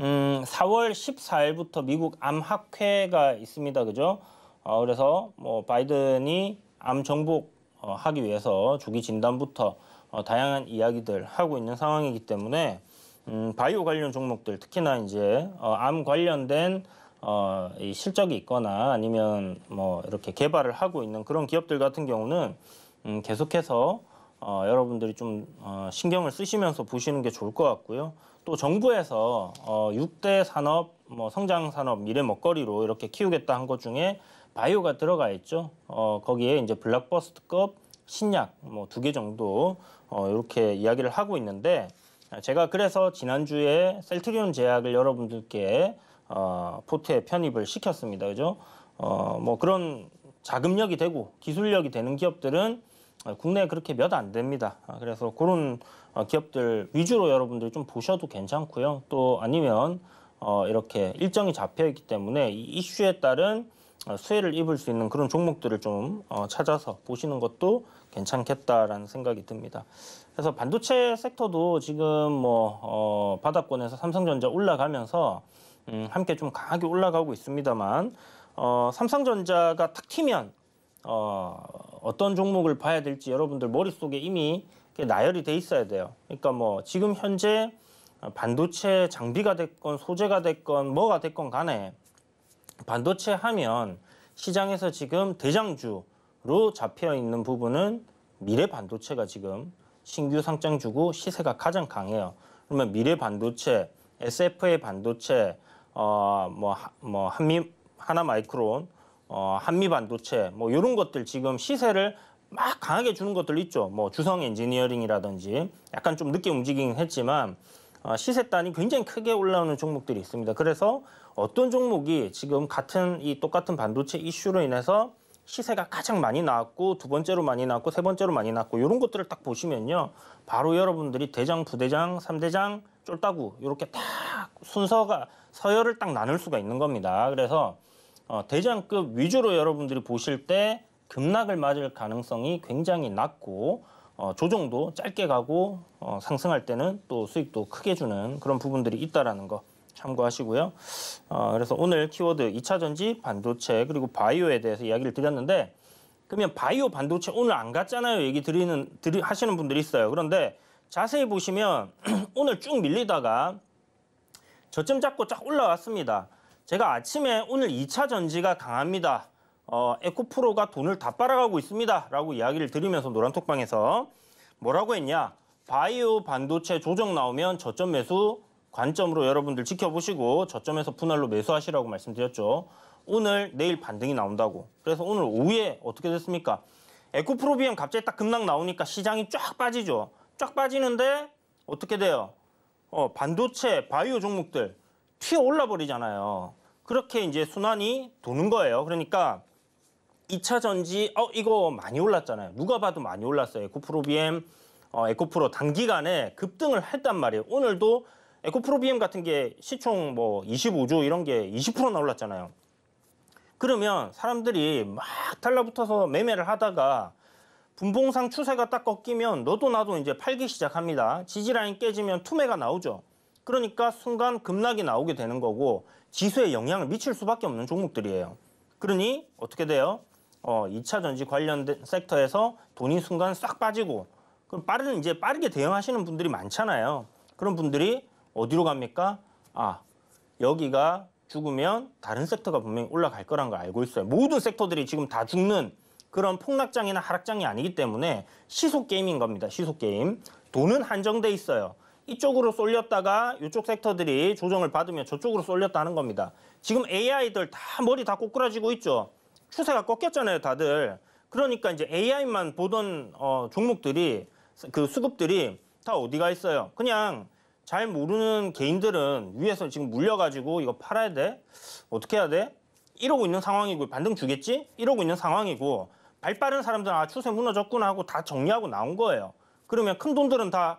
음, 4월 14일부터 미국 암학회가 있습니다. 그죠? 어, 그래서 뭐 바이든이 암 정복하기 어, 위해서 조기 진단부터 어, 다양한 이야기들 하고 있는 상황이기 때문에 음, 바이오 관련 종목들 특히나 이제 어, 암 관련된 어, 이 실적이 있거나 아니면 뭐 이렇게 개발을 하고 있는 그런 기업들 같은 경우는 음, 계속해서 어, 여러분들이 좀 어, 신경을 쓰시면서 보시는 게 좋을 것 같고요. 또 정부에서 어, 6대 산업, 뭐 성장 산업, 미래 먹거리로 이렇게 키우겠다 한 것 중에 바이오가 들어가 있죠. 어, 거기에 이제 블락버스트급 신약 뭐 두 개 정도 어, 이렇게 이야기를 하고 있는데 제가 그래서 지난주에 셀트리온 제약을 여러분들께 어, 포트에 편입을 시켰습니다. 그죠? 어, 뭐 그런 자금력이 되고 기술력이 되는 기업들은 어, 국내에 그렇게 몇 안 됩니다. 아, 그래서 그런 어, 기업들 위주로 여러분들 좀 보셔도 괜찮고요. 또 아니면 어, 이렇게 일정이 잡혀 있기 때문에 이 이슈에 따른 어, 수혜를 입을 수 있는 그런 종목들을 좀 찾아서 보시는 것도 괜찮겠다라는 생각이 듭니다. 그래서 반도체 섹터도 지금 뭐 어, 바닥권에서 삼성전자 올라가면서 음, 함께 좀 강하게 올라가고 있습니다만 어, 삼성전자가 탁 튀면 어, 어떤 종목을 봐야 될지 여러분들 머릿속에 이미 나열이 돼 있어야 돼요. 그러니까 뭐 지금 현재 반도체 장비가 됐건 소재가 됐건 뭐가 됐건 간에 반도체 하면 시장에서 지금 대장주로 잡혀 있는 부분은 미래 반도체가 지금 신규 상장주고 시세가 가장 강해요. 그러면 미래 반도체, SFA 반도체, 어뭐뭐 뭐 한미 하나 마이크론 어 한미 반도체 뭐 이런 것들 지금 시세를 막 강하게 주는 것들 있죠. 뭐 주성 엔지니어링이라든지 약간 좀 늦게 움직이긴 했지만 어, 시세단이 굉장히 크게 올라오는 종목들이 있습니다. 그래서 어떤 종목이 지금 같은 이 똑같은 반도체 이슈로 인해서 시세가 가장 많이 나왔고 두 번째로 많이 나왔고 세 번째로 많이 나왔고 이런 것들을 딱 보시면요. 바로 여러분들이 대장, 부대장, 삼대장 쫄따구 이렇게 딱 순서가 서열을 딱 나눌 수가 있는 겁니다. 그래서 어, 대장급 위주로 여러분들이 보실 때 급락을 맞을 가능성이 굉장히 낮고 어, 조정도 짧게 가고 어, 상승할 때는 또 수익도 크게 주는 그런 부분들이 있다라는 거 참고하시고요. 어, 그래서 오늘 키워드 2차전지 반도체 그리고 바이오에 대해서 이야기를 드렸는데 그러면 바이오 반도체 오늘 안 갔잖아요 얘기 드리는 드리, 하시는 분들이 있어요. 그런데 자세히 보시면 *clears throat* 오늘 쭉 밀리다가 저점 잡고 쫙 올라왔습니다. 제가 아침에 오늘 2차 전지가 강합니다. 어, 에코프로가 돈을 다 빨아가고 있습니다. 라고 이야기를 드리면서 노란톡방에서 뭐라고 했냐. 바이오 반도체 조정 나오면 저점 매수 관점으로 여러분들 지켜보시고 저점에서 분할로 매수하시라고 말씀드렸죠. 오늘 내일 반등이 나온다고. 그래서 오늘 오후에 어떻게 됐습니까? 에코프로비엠 갑자기 딱 급락 나오니까 시장이 쫙 빠지죠. 쫙 빠지는데 어떻게 돼요? 어, 반도체, 바이오 종목들 튀어 올라 버리잖아요. 그렇게 이제 순환이 도는 거예요. 그러니까 2차 전지, 어, 이거 많이 올랐잖아요. 누가 봐도 많이 올랐어요. 에코프로 비엠 어, 에코프로 단기간에 급등을 했단 말이에요. 오늘도 에코프로 비엠 같은 게 시총 뭐 25조 이런 게 20%나 올랐잖아요. 그러면 사람들이 막 달라붙어서 매매를 하다가 분봉상 추세가 딱 꺾이면 너도 나도 이제 팔기 시작합니다. 지지라인 깨지면 투매가 나오죠. 그러니까 순간 급락이 나오게 되는 거고 지수에 영향을 미칠 수밖에 없는 종목들이에요. 그러니 어떻게 돼요? 어, 2차 전지 관련된 섹터에서 돈이 순간 싹 빠지고 그럼 빠른 이제 빠르게 대응하시는 분들이 많잖아요. 그런 분들이 어디로 갑니까? 아, 여기가 죽으면 다른 섹터가 분명히 올라갈 거란 걸 알고 있어요. 모든 섹터들이 지금 다 죽는 그런 폭락장이나 하락장이 아니기 때문에 시속 게임인 겁니다. 시속 게임. 돈은 한정돼 있어요. 이쪽으로 쏠렸다가 이쪽 섹터들이 조정을 받으면 저쪽으로 쏠렸다는 겁니다. 지금 AI들 다 머리 다 꼬꾸라지고 있죠. 추세가 꺾였잖아요, 다들. 그러니까 이제 AI만 보던 어, 종목들이 그 수급들이 다 어디가 있어요? 그냥 잘 모르는 개인들은 위에서 지금 물려가지고 이거 팔아야 돼? 어떻게 해야 돼? 이러고 있는 상황이고 반등 주겠지? 이러고 있는 상황이고 발 빠른 사람들은 아 추세 무너졌구나 하고 다 정리하고 나온 거예요. 그러면 큰 돈들은 다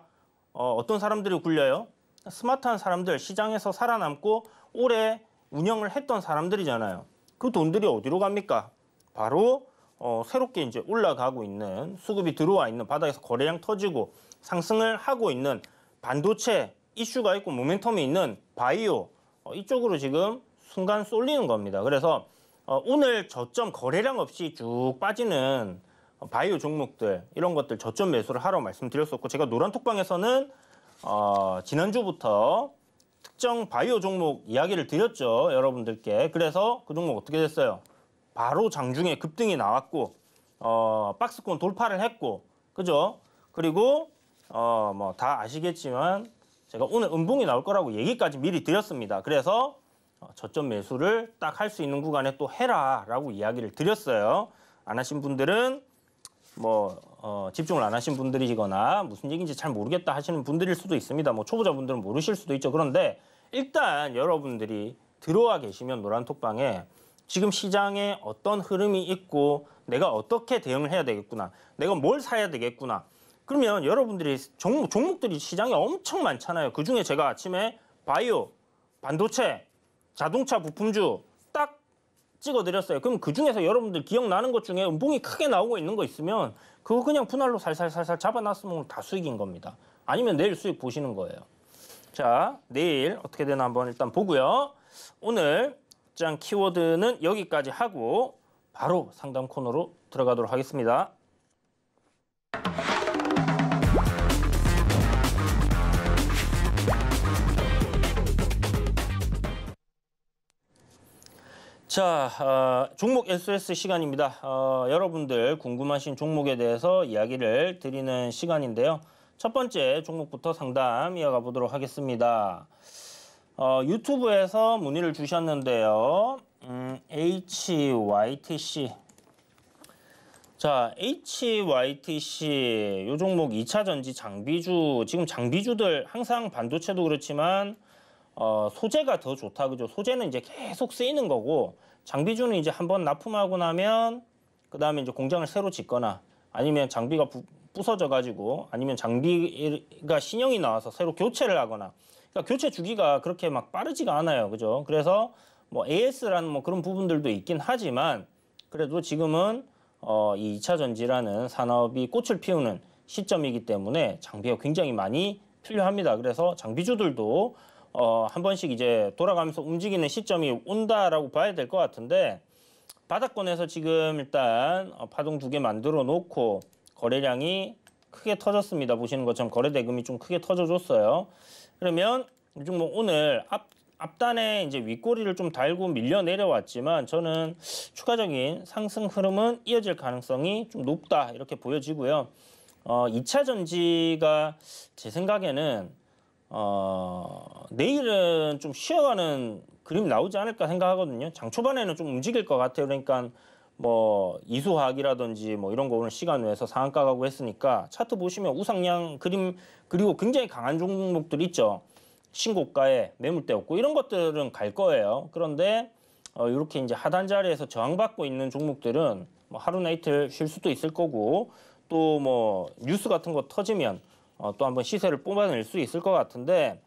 어, 어떤 사람들이 굴려요? 스마트한 사람들, 시장에서 살아남고 오래 운영을 했던 사람들이잖아요. 그 돈들이 어디로 갑니까? 바로 어, 새롭게 이제 올라가고 있는 수급이 들어와 있는 바닥에서 거래량 터지고 상승을 하고 있는 반도체 이슈가 있고 모멘텀이 있는 바이오 어, 이쪽으로 지금 순간 쏠리는 겁니다. 그래서 어, 오늘 저점 거래량 없이 쭉 빠지는 바이오 종목들 이런 것들 저점 매수를 하러 말씀드렸었고 제가 노란 톡방에서는 어, 지난주부터 특정 바이오 종목 이야기를 드렸죠 여러분들께 그래서 그 종목 어떻게 됐어요 바로 장중에 급등이 나왔고 어, 박스권 돌파를 했고 그죠 그리고 어, 뭐다 아시겠지만 제가 오늘 음봉이 나올 거라고 얘기까지 미리 드렸습니다 그래서 어, 저점 매수를 딱 할 수 있는 구간에 또 해라라고 이야기를 드렸어요. 안 하신 분들은 뭐 어, 집중을 안 하신 분들이거나 무슨 얘기인지 잘 모르겠다 하시는 분들일 수도 있습니다. 뭐 초보자분들은 모르실 수도 있죠. 그런데 일단 여러분들이 들어와 계시면 노란톡방에 지금 시장에 어떤 흐름이 있고 내가 어떻게 대응을 해야 되겠구나. 내가 뭘 사야 되겠구나. 그러면 여러분들이 종목, 종목들이 시장에 엄청 많잖아요. 그중에 제가 아침에 바이오, 반도체, 자동차 부품주 딱 찍어드렸어요. 그럼 그중에서 여러분들 기억나는 것 중에 은봉이 크게 나오고 있는 거 있으면 그거 그냥 분할로 살살살살 잡아놨으면 다 수익인 겁니다. 아니면 내일 수익 보시는 거예요. 자, 내일 어떻게 되나 한번 일단 보고요. 오늘 장 키워드는 여기까지 하고 바로 상담 코너로 들어가도록 하겠습니다. 자, 어, 종목 SOS 시간입니다. 어, 여러분들 궁금하신 종목에 대해서 이야기를 드리는 시간인데요. 첫 번째 종목부터 상담 이어가 보도록 하겠습니다. 어, 유튜브에서 문의를 주셨는데요. 음, HYTC. 자, HYTC 요 종목 2차 전지 장비주 지금 장비주들 항상 반도체도 그렇지만 어, 소재가 더 좋다 그죠? 소재는 이제 계속 쓰이는 거고 장비주는 이제 한 번 납품하고 나면 그 다음에 이제 공장을 새로 짓거나 아니면 장비가 부, 부서져 가지고 아니면 장비가 신형이 나와서 새로 교체를 하거나 그러니까 교체 주기가 그렇게 막 빠르지가 않아요. 그죠? 그래서 뭐 AS라는 뭐 그런 부분들도 있긴 하지만 그래도 지금은 어이 2차 전지라는 산업이 꽃을 피우는 시점이기 때문에 장비가 굉장히 많이 필요합니다. 그래서 장비주들도 어, 한 번씩 이제 돌아가면서 움직이는 시점이 온다라고 봐야 될 것 같은데 바닥권에서 지금 일단 어, 파동 두 개 만들어 놓고 거래량이 크게 터졌습니다. 보시는 것처럼 거래 대금이 좀 크게 터져줬어요. 그러면 요즘 뭐 오늘 앞 앞단에 이제 윗꼬리를 좀 달고 밀려 내려왔지만 저는 추가적인 상승 흐름은 이어질 가능성이 좀 높다 이렇게 보여지고요. 어, 2차 전지가 제 생각에는 어, 내일은 좀 쉬어가는 그림이 나오지 않을까 생각하거든요. 장 초반에는 좀 움직일 것 같아요. 그러니까 뭐 이수학이라든지 뭐 이런 거 오늘 시간 외에서 상한가 가고 했으니까 차트 보시면 우상향 그림 그리고 굉장히 강한 종목들 있죠. 신고가에 매물대 없고 이런 것들은 갈 거예요. 그런데 어, 이렇게 이제 하단 자리에서 저항받고 있는 종목들은 뭐 하루나 이틀 쉴 수도 있을 거고 또 뭐 뉴스 같은 거 터지면 어, 또 한번 시세를 뽑아낼 수 있을 것 같은데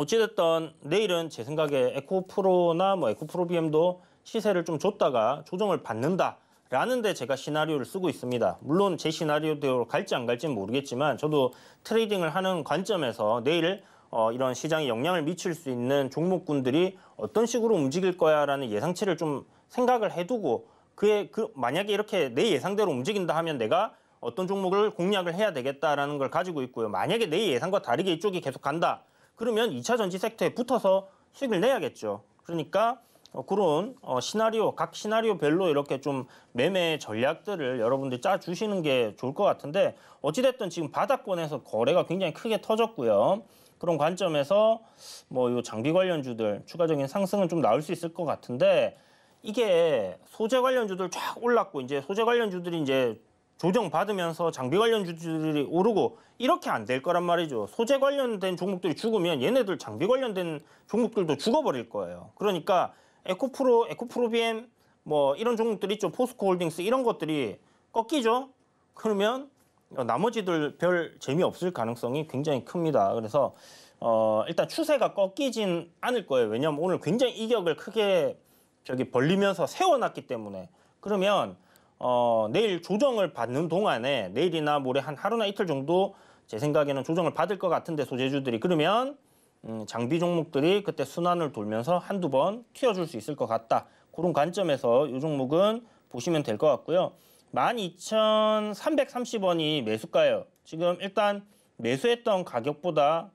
어찌됐든 내일은 제 생각에 에코 프로나 뭐 에코 프로 비 m 도 시세를 좀 줬다가 조정을 받는다. 라는데 제가 시나리오를 쓰고 있습니다. 물론 제 시나리오대로 갈지 안 갈지는 모르겠지만 저도 트레이딩을 하는 관점에서 내일 어, 이런 시장에 영향을 미칠 수 있는 종목군들이 어떤 식으로 움직일 거야라는 예상치를 좀 생각을 해두고 그에그 만약에 이렇게 내 예상대로 움직인다 하면 내가 어떤 종목을 공략을 해야 되겠다라는 걸 가지고 있고요. 만약에 내 예상과 다르게 이쪽이 계속 간다. 그러면 2차 전지 섹터에 붙어서 수익을 내야겠죠. 그러니까 어, 그런 어, 시나리오, 각 시나리오별로 이렇게 좀 매매 전략들을 여러분들 짜주시는 게 좋을 것 같은데 어찌됐든 지금 바닥권에서 거래가 굉장히 크게 터졌고요. 그런 관점에서 뭐요 장비 관련주들 추가적인 상승은 좀 나올 수 있을 것 같은데 이게 소재 관련주들 쫙 올랐고 이제 소재 관련주들이 이제 조정받으면서 장비 관련 주들이 오르고 이렇게 안 될 거란 말이죠. 소재 관련된 종목들이 죽으면 얘네들 장비 관련된 종목들도 죽어버릴 거예요. 그러니까 에코프로, 에코프로비엠 뭐 이런 종목들이 있죠. 포스코홀딩스 이런 것들이 꺾이죠. 그러면 나머지들 별 재미없을 가능성이 굉장히 큽니다. 그래서 어, 일단 추세가 꺾이진 않을 거예요. 왜냐하면 오늘 굉장히 이격을 크게 저기 벌리면서 세워놨기 때문에 그러면 어, 내일 조정을 받는 동안에 내일이나 모레 한 하루나 이틀 정도 제 생각에는 조정을 받을 것 같은데 소재주들이 그러면 음, 장비 종목들이 그때 순환을 돌면서 한두 번 튀어줄 수 있을 것 같다. 그런 관점에서 이 종목은 보시면 될 것 같고요. 12,330원이 매수가예요. 지금 일단 매수했던 가격보다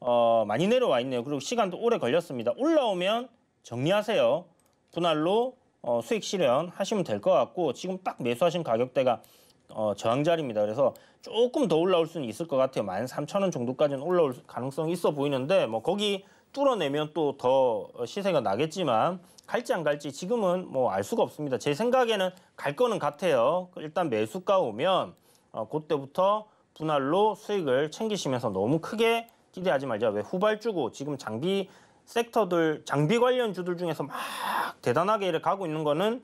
어, 많이 내려와 있네요. 그리고 시간도 오래 걸렸습니다. 올라오면 정리하세요. 분할로 어, 수익 실현 하시면 될 것 같고 지금 딱 매수하신 가격대가 어, 저항자리입니다. 그래서 조금 더 올라올 수는 있을 것 같아요. 1 3 0 0 0원 정도까지는 올라올 가능성이 있어 보이는데 뭐 거기 뚫어내면 또 더 시세가 나겠지만 갈지 안 갈지 지금은 뭐 알 수가 없습니다. 제 생각에는 갈 거는 같아요. 일단 매수가 오면 어, 그때부터 분할로 수익을 챙기시면서 너무 크게 기대하지 말자. 왜 후발 주고 지금 장비 섹터들 장비 관련 주들 중에서 막 대단하게 이렇게 가고 있는 거는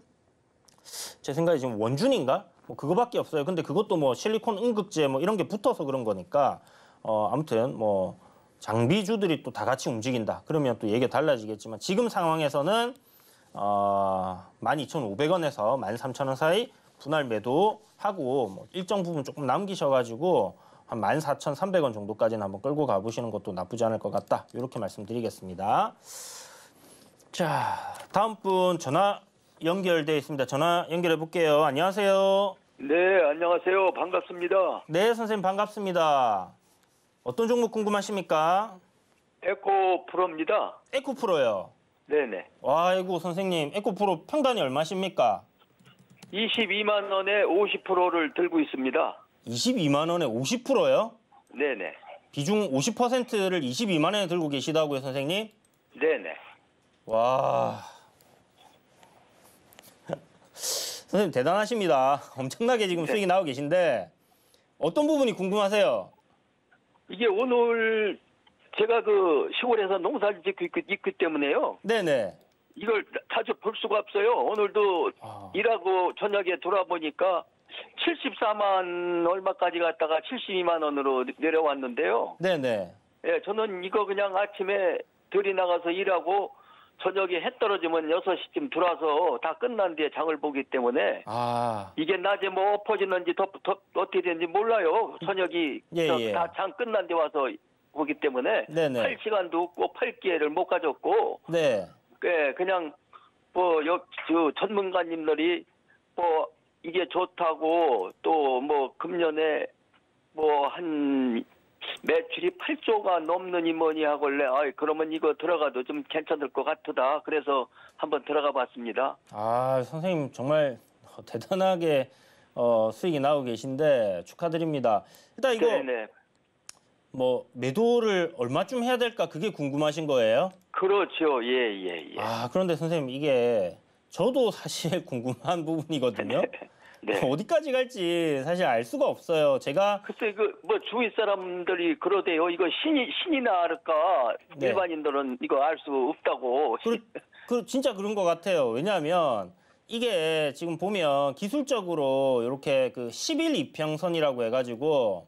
제 생각에 지금 원준인가 뭐 그거밖에 없어요. 근데 그것도 뭐 실리콘 응급제 뭐 이런 게 붙어서 그런 거니까 어 아무튼 뭐 장비주들이 또 다 같이 움직인다. 그러면 또 얘기가 달라지겠지만 지금 상황에서는 어 12,500원에서 13,000원 사이 분할 매도하고 뭐 일정 부분 조금 남기셔 가지고 한 14,300원 정도까지는 한번 끌고 가보시는 것도 나쁘지 않을 것 같다. 이렇게 말씀드리겠습니다. 자, 다음 분 전화 연결돼 있습니다. 전화 연결해 볼게요. 안녕하세요. 네, 안녕하세요. 반갑습니다. 네, 선생님 반갑습니다. 어떤 종목 궁금하십니까? 에코 프로입니다. 에코 프로요. 네네. 아이고 선생님, 에코 프로 평단이 얼마십니까? 22만 원에 50%를 들고 있습니다. 22만 원에 50%요? 네네. 비중 50%를 22만 원에 들고 계시다고요, 선생님? 네네. 와. 선생님 대단하십니다. 엄청나게 지금 네. 수익이 나오고 계신데 어떤 부분이 궁금하세요? 이게 오늘 제가 그 시골에서 농사를 짓고 있기, 있기 때문에요. 네네. 이걸 자주 볼 수가 없어요. 오늘도 아... 일하고 저녁에 돌아보니까 74만 얼마까지 갔다가 72만 원으로 내려왔는데요. 네네. 예, 저는 이거 그냥 아침에 들이 나가서 일하고 저녁에 해 떨어지면 6시쯤 들어와서 다 끝난 뒤에 장을 보기 때문에 아. 이게 낮에 뭐 엎어지는지 더, 더 어떻게 되는지 몰라요. 저녁이 예, 예. 다장 끝난 뒤 와서 보기 때문에 네네. 팔 시간도 없고 팔 기회를 못 가졌고 네. 예, 그냥 뭐 여, 그 전문가님들이 뭐 이게 좋다고 또 뭐 금년에 뭐 한 매출이 8조가 넘느니 뭐니 하길래 아 그러면 이거 들어가도 좀 괜찮을 것 같다. 그래서 한번 들어가 봤습니다. 아 선생님 정말 대단하게 어, 수익이 나오고 계신데 축하드립니다. 일단 이거 네네. 네. 뭐 매도를 얼마쯤 해야 될까 그게 궁금하신 거예요? 그렇죠. 예, 예, 예. 아, 그런데 선생님 이게 저도 사실 *laughs* 궁금한 부분이거든요. *laughs* 네. 어디까지 갈지 사실 알 수가 없어요. 제가 글쎄 그뭐 주위 사람들이 그러대요. 이거 신이 신이 나를까 네. 일반인들은 이거 알 수 없다고. 그, *laughs* 그 진짜 그런 것 같아요. 왜냐하면 이게 지금 보면 기술적으로 이렇게 그11 이평선이라고 해가지고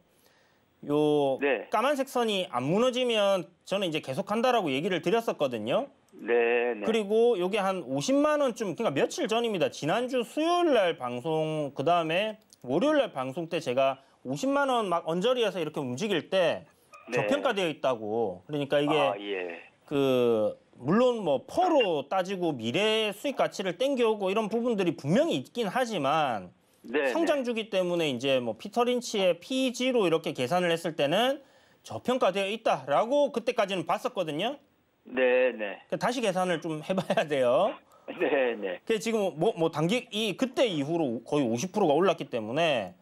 요 네. 까만색 선이 안 무너지면 저는 이제 계속 한다라고 얘기를 드렸었거든요. 네, 네, 그리고 이게 한 50만 원쯤 그러니까 며칠 전입니다. 지난주 수요일 날 방송 그다음에 월요일 날 방송 때 제가 50만 원 막 언저리에서 이렇게 움직일 때 네. 저평가되어 있다고. 그러니까 이게 아, 예. 그 물론 뭐 포로 따지고 미래 수익 가치를 땡겨오고 이런 부분들이 분명히 있긴 하지만 네, 네. 성장주기 때문에 이제 뭐 피터린치의 PEG로 이렇게 계산을 했을 때는 저평가되어 있다라고 그때까지는 봤었거든요. 네, 네. 다시 계산을 좀 해봐야 돼요. 네, 네. 그 지금 뭐, 뭐 단기 이 그때 이후로 거의 50%가 올랐기 때문에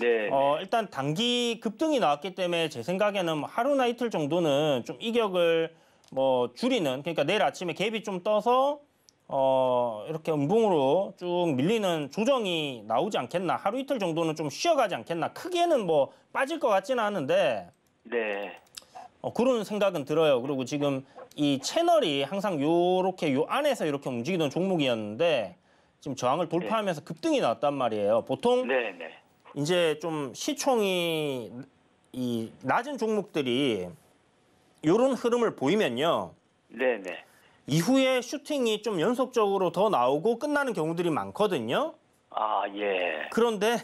네. 어, 일단 단기 급등이 나왔기 때문에 제 생각에는 하루나 이틀 정도는 좀 이격을 뭐 줄이는 그러니까 내일 아침에 갭이 좀 떠서 어, 이렇게 음봉으로 쭉 밀리는 조정이 나오지 않겠나 하루 이틀 정도는 좀 쉬어가지 않겠나 크게는 뭐 빠질 것 같지는 않은데 네. 어, 그런 생각은 들어요. 그리고 지금 이 채널이 항상 요렇게 요 안에서 이렇게 움직이던 종목이었는데 지금 저항을 네. 돌파하면서 급등이 나왔단 말이에요. 보통 네네. 네. 이제 좀 시총이 이 낮은 종목들이 요런 흐름을 보이면요. 네네. 네. 이후에 슈팅이 좀 연속적으로 더 나오고 끝나는 경우들이 많거든요. 아, 예. 그런데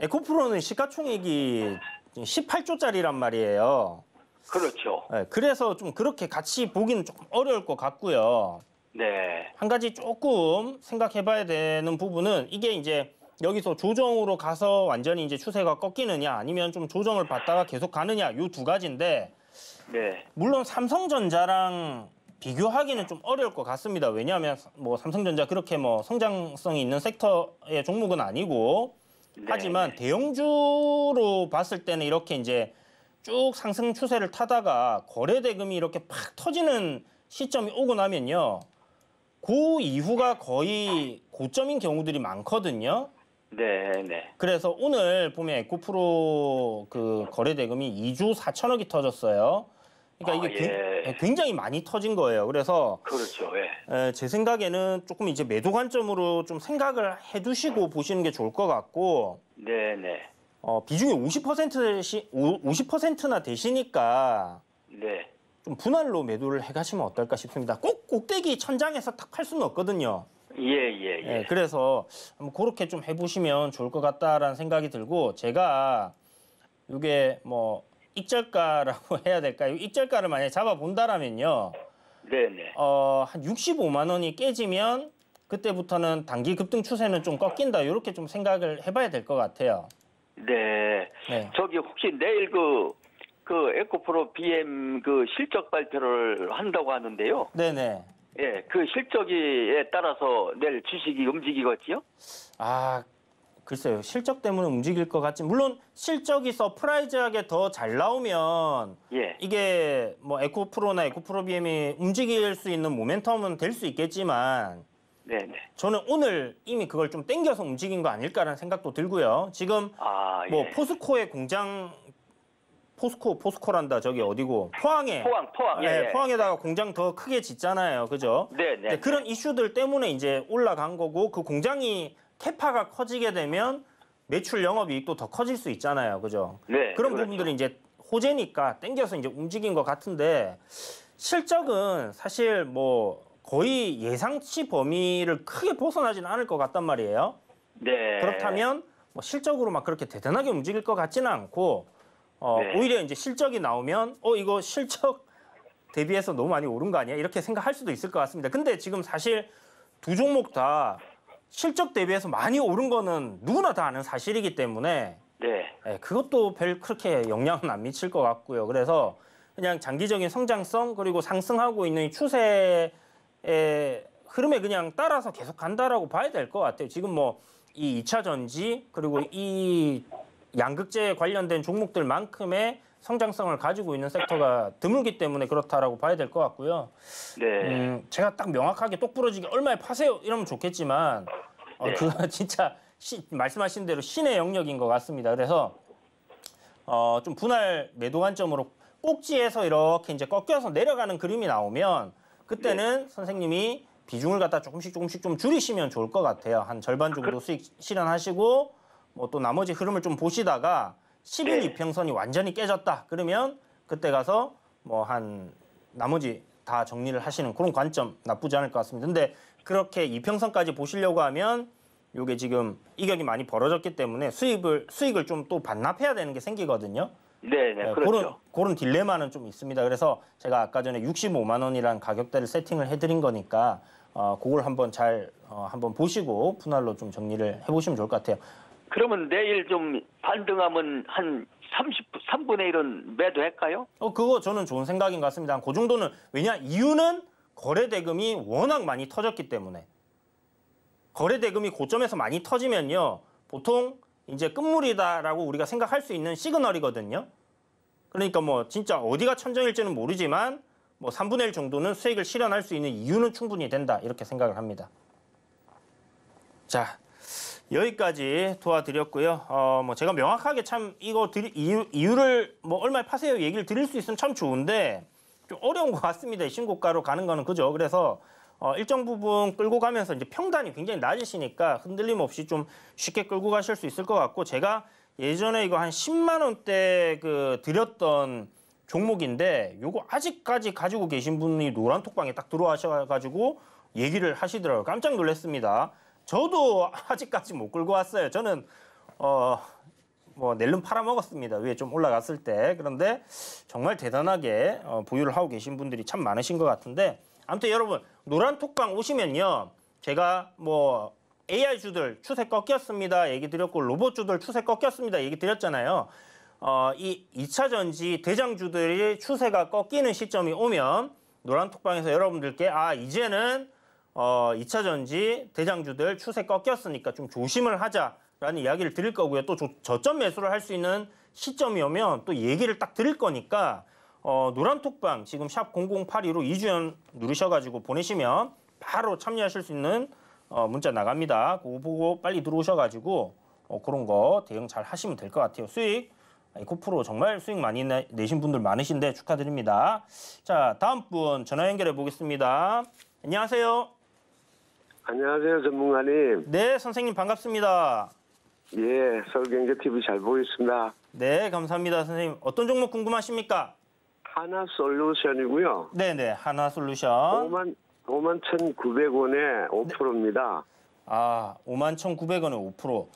에코프로는 시가총액이 18조짜리란 말이에요. 그렇죠. 네, 그래서 좀 그렇게 같이 보기는 조금 어려울 것 같고요. 네. 한 가지 조금 생각해봐야 되는 부분은 이게 이제 여기서 조정으로 가서 완전히 이제 추세가 꺾이느냐 아니면 좀 조정을 받다가 계속 가느냐 요 두 가지인데 네. 물론 삼성전자랑 비교하기는 좀 어려울 것 같습니다. 왜냐하면 뭐 삼성전자 그렇게 뭐 성장성이 있는 섹터의 종목은 아니고 네. 하지만 대형주로 봤을 때는 이렇게 이제 쭉 상승 추세를 타다가 거래 대금이 이렇게 팍 터지는 시점이 오고 나면요. 그 이후가 거의 고점인 경우들이 많거든요. 네, 네. 그래서 오늘 보면 에코프로 그 거래 대금이 2조 4천억이 터졌어요. 그러니까 이게 아, 예. 예. 굉장히 많이 터진 거예요. 그래서 그렇죠. 예. 예. 제 생각에는 조금 이제 매도 관점으로 좀 생각을 해두시고 보시는 게 좋을 것 같고. 네, 네. 어, 비중이 50%시, 50%나 되시니까 네. 좀 분할로 매도를 해가시면 어떨까 싶습니다. 꼭 꼭대기 천장에서 탁팔 수는 없거든요. 예예예. 예, 예. 예, 그래서 한번 그렇게 좀 해보시면 좋을 것 같다라는 생각이 들고 제가 이게 뭐 입절가라고 *laughs* 해야 될까요? 입절가를 만약에 잡아본다라면요. 네네. 네. 어, 한 65만 원이 깨지면 그때부터는 단기 급등 추세는 좀 꺾인다 이렇게 좀 생각을 해봐야 될 것 같아요. 네. 네. 저기 혹시 내일 그, 그 에코프로 BM 그 실적 발표를 한다고 하는데요. 네네. 예, 그 실적에 따라서 내일 주식이 움직이겠지요? 아, 글쎄요. 실적 때문에 움직일 것 같지. 물론 실적이 서프라이즈하게 더 잘 나오면 예. 이게 뭐 에코프로나 에코프로 BM이 움직일 수 있는 모멘텀은 될 수 있겠지만 네네. 저는 오늘 이미 그걸 좀 땡겨서 움직인 거 아닐까라는 생각도 들고요. 지금 아, 뭐 예. 뭐 포스코의 공장 포스코 포스코란다 저기 어디고 포항에 포항 포항 네, 예. 포항에다가 공장 더 크게 짓잖아요 그죠 네 네, 그런 이슈들 때문에 이제 올라간 거고 그 공장이 캐파가 커지게 되면 매출 영업이익도 더 커질 수 있잖아요 그죠 네, 네 그런 그렇죠. 부분들이 이제 호재니까 땡겨서 이제 움직인 것 같은데 실적은 사실 뭐 거의 예상치 범위를 크게 벗어나지는 않을 것 같단 말이에요. 네. 그렇다면 뭐 실적으로 막 그렇게 대단하게 움직일 것 같지는 않고 어, 네. 오히려 이제 실적이 나오면 어 이거 실적 *laughs* 대비해서 너무 많이 오른 거 아니야? 이렇게 생각할 수도 있을 것 같습니다. 근데 지금 사실 두 종목 다 실적 대비해서 많이 오른 거는 누구나 다 아는 사실이기 때문에 네. 예, 그것도 별 그렇게 영향은 안 미칠 것 같고요. 그래서 그냥 장기적인 성장성 그리고 상승하고 있는 추세 에, 흐름에 그냥 따라서 계속 간다라고 봐야 될 것 같아요. 지금 뭐 이 2차 전지 그리고 이 양극재 관련된 종목들만큼의 성장성을 가지고 있는 섹터가 드물기 때문에 그렇다라고 봐야 될 것 같고요. 네. 음, 제가 딱 명확하게 똑부러지게 얼마에 파세요 이러면 좋겠지만 어, 네. 그거 *laughs* 진짜 시, 말씀하신 대로 신의 영역인 것 같습니다. 그래서 어, 좀 분할 매도 관점으로 꼭지에서 이렇게 이제 꺾여서 내려가는 그림이 나오면 그때는 선생님이 비중을 갖다 조금씩 조금씩 좀 줄이시면 좋을 것 같아요. 한 절반 정도 수익 실현하시고 뭐 또 나머지 흐름을 좀 보시다가 10일 이평선이 완전히 깨졌다. 그러면 그때 가서 뭐 한 나머지 다 정리를 하시는 그런 관점 나쁘지 않을 것 같습니다. 근데 그렇게 이평선까지 보시려고 하면 요게 지금 이격이 많이 벌어졌기 때문에 수익을 수익을 좀 또 반납해야 되는 게 생기거든요. 네, 네, 네, 그렇죠. 그런 그런 딜레마는 좀 있습니다. 그래서 제가 아까 전에 65만 원이란 가격대를 세팅을 해드린 거니까 어, 그걸 한번 잘 어, 한번 보시고 분할로좀 정리를 해보시면 좋을 것 같아요. 그러면 내일 좀 반등하면 한 30, 3분의 1은 매도할까요? 어, 그거 저는 좋은 생각인 것 같습니다. 그 정도는 왜냐 이유는 거래 대금이 워낙 많이 터졌기 때문에 거래 대금이 고점에서 많이 터지면요 보통 이제 끝물이다라고 우리가 생각할 수 있는 시그널이거든요. 그러니까 뭐 진짜 어디가 천정일지는 모르지만 뭐 3분의 1 정도는 수익을 실현할 수 있는 이유는 충분히 된다 이렇게 생각을 합니다. 자 여기까지 도와드렸고요. 어, 뭐 제가 명확하게 참 이거 드리, 이유, 이유를 뭐 얼마에 파세요 얘기를 드릴 수 있으면 참 좋은데 좀 어려운 것 같습니다. 신고가로 가는 거는 그죠. 그래서 어, 일정 부분 끌고 가면서 이제 평단이 굉장히 낮으시니까 흔들림 없이 좀 쉽게 끌고 가실 수 있을 것 같고 제가 예전에 이거 한 10만 원대 그 드렸던 종목인데 이거 아직까지 가지고 계신 분이 노란톡방에 딱 들어와셔가지고 얘기를 하시더라고요. 깜짝 놀랐습니다. 저도 아직까지 못 끌고 왔어요. 저는 어. 뭐 낼름 팔아먹었습니다. 위에 좀 올라갔을 때. 그런데 정말 대단하게 어, 보유를 하고 계신 분들이 참 많으신 것 같은데 아무튼 여러분 노란톡방 오시면요. 제가 뭐 AI주들 추세 꺾였습니다. 얘기 드렸고 로봇주들 추세 꺾였습니다. 얘기 드렸잖아요. 어, 이 2차 전지 대장주들이 추세가 꺾이는 시점이 오면 노란톡방에서 여러분들께 아 이제는 어, 2차 전지 대장주들 추세 꺾였으니까 좀 조심을 하자라는 이야기를 드릴 거고요. 또 저, 저점 매수를 할 수 있는 시점이 오면 또 얘기를 딱 드릴 거니까 어, 노란톡방 지금 샵 0082로 이주연 누르셔가지고 보내시면 바로 참여하실 수 있는 어, 문자 나갑니다. 그거 보고 빨리 들어오셔가지고 어, 그런 거 대응 잘 하시면 될 것 같아요. 수익 아, 코프로 정말 수익 많이 내, 내신 분들 많으신데 축하드립니다. 자 다음 분 전화 연결해 보겠습니다. 안녕하세요. 안녕하세요 전문가님. 네 선생님 반갑습니다. 예 서울경제TV 잘보겠습니다네 감사합니다 선생님. 어떤 종목 궁금하십니까? 하나 솔루션이고요. 네네, 하나 솔루션. 5만, 5만 1,900원에 5%입니다. 아, 5만 1,900원에 5%.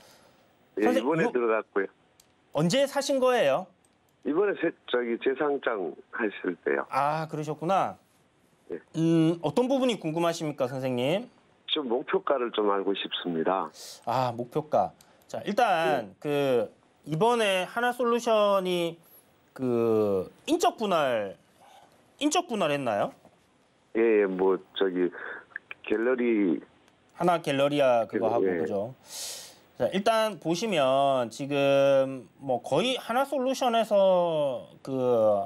예, 선생 이번에 이 들어갔고요. 언제 사신 거예요? 이번에 제, 저기 재상장 하실 때요. 아, 그러셨구나. 예. 음, 어떤 부분이 궁금하십니까, 선생님? 좀 목표가를 좀 알고 싶습니다. 아, 목표가. 자, 일단 예. 그 이번에 하나 솔루션이 그 인적 분할 인적 분할했나요? 예, 예, 뭐 저기 갤러리 하나 갤러리아 그거 하고 예. 그죠. 자, 일단 보시면 지금 뭐 거의 하나 솔루션에서 그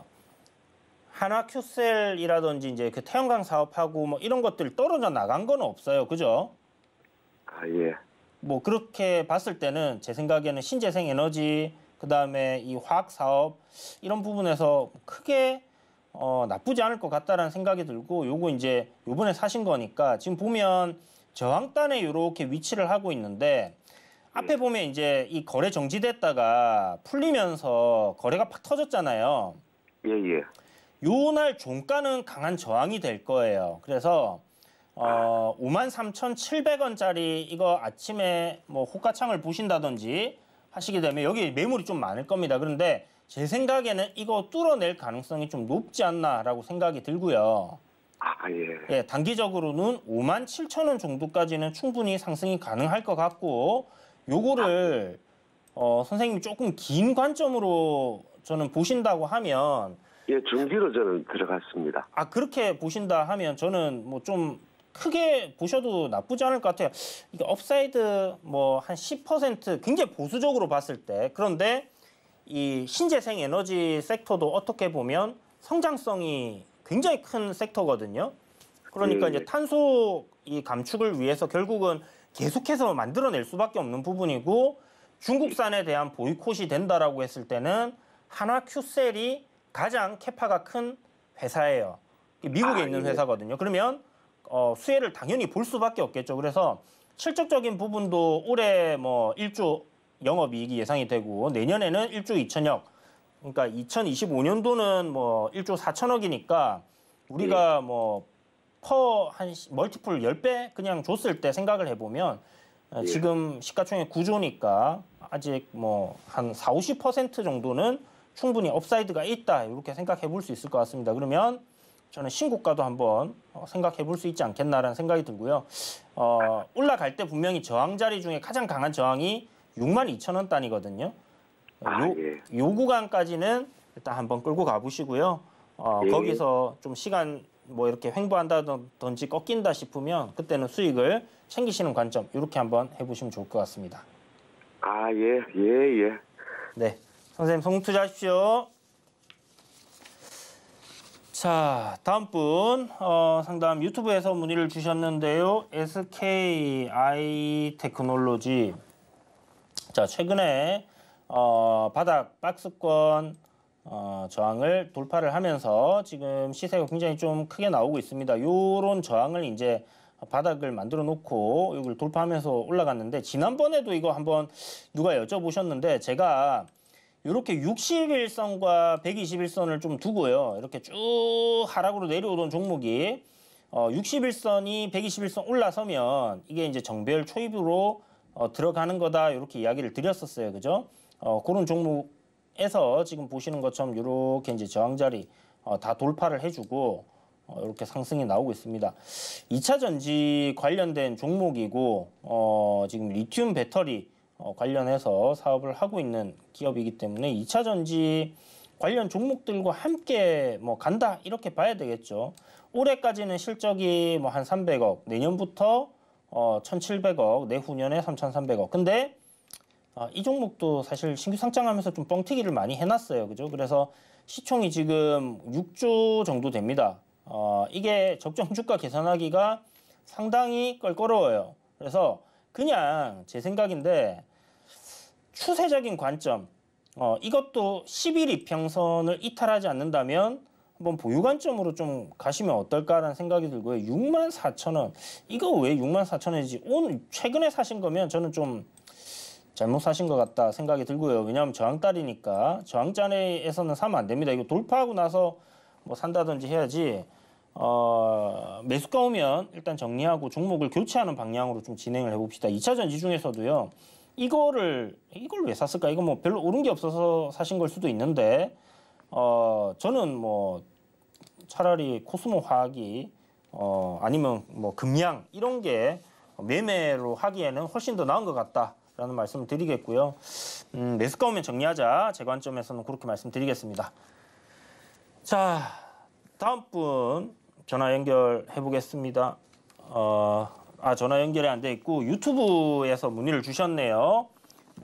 하나 큐셀이라든지 이제 그 태양광 사업하고 뭐 이런 것들 떨어져 나간 건 없어요. 그죠? 아, 예. 뭐 그렇게 봤을 때는 제 생각에는 신재생 에너지 그다음에 이 화학 사업 이런 부분에서 크게 어, 나쁘지 않을 것 같다라는 생각이 들고 요거 이제 요번에 사신 거니까 지금 보면 저항단에 요렇게 위치를 하고 있는데 앞에 네. 보면 이제 이 거래 정지됐다가 풀리면서 거래가 팍 터졌잖아요. 예, 예. 요 날 종가는 강한 저항이 될 거예요. 그래서 어, 53,700원짜리 이거 아침에 뭐 호가창을 보신다든지 하시게 되면 여기 매물이 좀 많을 겁니다. 그런데 제 생각에는 이거 뚫어낼 가능성이 좀 높지 않나라고 생각이 들고요. 아, 아 예. 예, 단기적으로는 5만 7천 원 정도까지는 충분히 상승이 가능할 것 같고 요거를 어, 선생님이 조금 긴 관점으로 저는 보신다고 하면 예, 중기로 저는 들어갔습니다. 아, 그렇게 보신다 하면 저는 뭐좀 크게 보셔도 나쁘지 않을 것 같아요. 이게 업사이드 뭐 한 10% 굉장히 보수적으로 봤을 때 그런데 이 신재생 에너지 섹터도 어떻게 보면 성장성이 굉장히 큰 섹터거든요. 그러니까 음. 이제 탄소 이 감축을 위해서 결국은 계속해서 만들어낼 수밖에 없는 부분이고 중국산에 대한 보이콧이 된다라고 했을 때는 한화 큐셀이 가장 캐파가 큰 회사예요. 미국에 아, 있는 예. 회사거든요. 그러면 어, 수혜를 당연히 볼 수밖에 없겠죠. 그래서 실적적인 부분도 올해 뭐 1조 영업이익이 예상이 되고 내년에는 1조 2천억 그러니까 2025년도는 뭐 1조 4천억이니까 우리가 네. 뭐퍼 한 멀티플 10배 그냥 줬을 때 생각을 해보면 어, 네. 지금 시가총액 9조니까 아직 뭐 한 4, 50% 정도는 충분히 업사이드가 있다 이렇게 생각해 볼 수 있을 것 같습니다. 그러면 저는 신고가도 한번 어, 생각해 볼 수 있지 않겠나라는 생각이 들고요. 어, 올라갈 때 분명히 저항 자리 중에 가장 강한 저항이 6만 2천 원단위거든요 어, 아, 요, 예. 요 구간까지는 일단 한번 끌고 가보시고요. 어, 예. 거기서 좀 시간 뭐 이렇게 횡보한다든지 꺾인다 싶으면 그때는 수익을 챙기시는 관점 이렇게 한번 해보시면 좋을 것 같습니다. 아, 예, 예, 예. 네. 선생님, 성투자하십시오. 자, 다음 분 어, 상담 유튜브에서 문의를 주셨는데요. SKI 테크놀로지. 자, 최근에 어, 바닥 박스권 어, 저항을 돌파를 하면서 지금 시세가 굉장히 좀 크게 나오고 있습니다. 요런 저항을 이제 바닥을 만들어 놓고 이걸 돌파하면서 올라갔는데 지난번에도 이거 한번 누가 여쭤보셨는데 제가 이렇게 60일선과 120일선을 좀 두고요. 이렇게 쭉 하락으로 내려오던 종목이 어, 60일선이 121선 올라서면 이게 이제 정배열 초입으로 어, 들어가는 거다 이렇게 이야기를 드렸었어요. 그죠? 어, 그런 종목에서 지금 보시는 것처럼 이렇게 이제 저항자리 어, 다 돌파를 해주고 어, 이렇게 상승이 나오고 있습니다. 2차 전지 관련된 종목이고 어, 지금 리튬 배터리 어, 관련해서 사업을 하고 있는 기업이기 때문에 2차 전지 관련 종목들과 함께 뭐 간다 이렇게 봐야 되겠죠. 올해까지는 실적이 뭐 한 300억, 내년부터 어 1,700억, 내후년에 3,300억. 근데 어, 이 종목도 사실 신규 상장하면서 좀 뻥튀기를 많이 해놨어요. 그죠? 그래서 시총이 지금 6조 정도 됩니다. 어, 이게 적정 주가 계산하기가 상당히 껄끄러워요. 그래서 그냥 제 생각인데 추세적인 관점 어, 이것도 10일 이평선을 이탈하지 않는다면 한번 보유 관점으로 좀 가시면 어떨까라는 생각이 들고요. 6만 4천 원 이거 왜 6만 4천 원이지? 오늘 최근에 사신 거면 저는 좀 잘못 사신 것 같다 생각이 들고요. 왜냐하면 저항달이니까 저항자에서는 사면 안 됩니다. 이거 돌파하고 나서 뭐 산다든지 해야지 어, 매수가 오면 일단 정리하고 종목을 교체하는 방향으로 좀 진행을 해봅시다. 2차 전지 중에서도요. 이거를 이걸 왜 샀을까? 이거 뭐 별로 오른 게 없어서 사신 걸 수도 있는데 어 저는 뭐 차라리 코스모 화학이 어 아니면 뭐 금양 이런 게 매매로 하기에는 훨씬 더 나은 것 같다라는 말씀을 드리겠고요. 음, 매수가 오면 정리하자. 제 관점에서는 그렇게 말씀드리겠습니다. 자, 다음 분 전화 연결해 보겠습니다. 어... 아 전화 연결이 안 돼 있고 유튜브에서 문의를 주셨네요.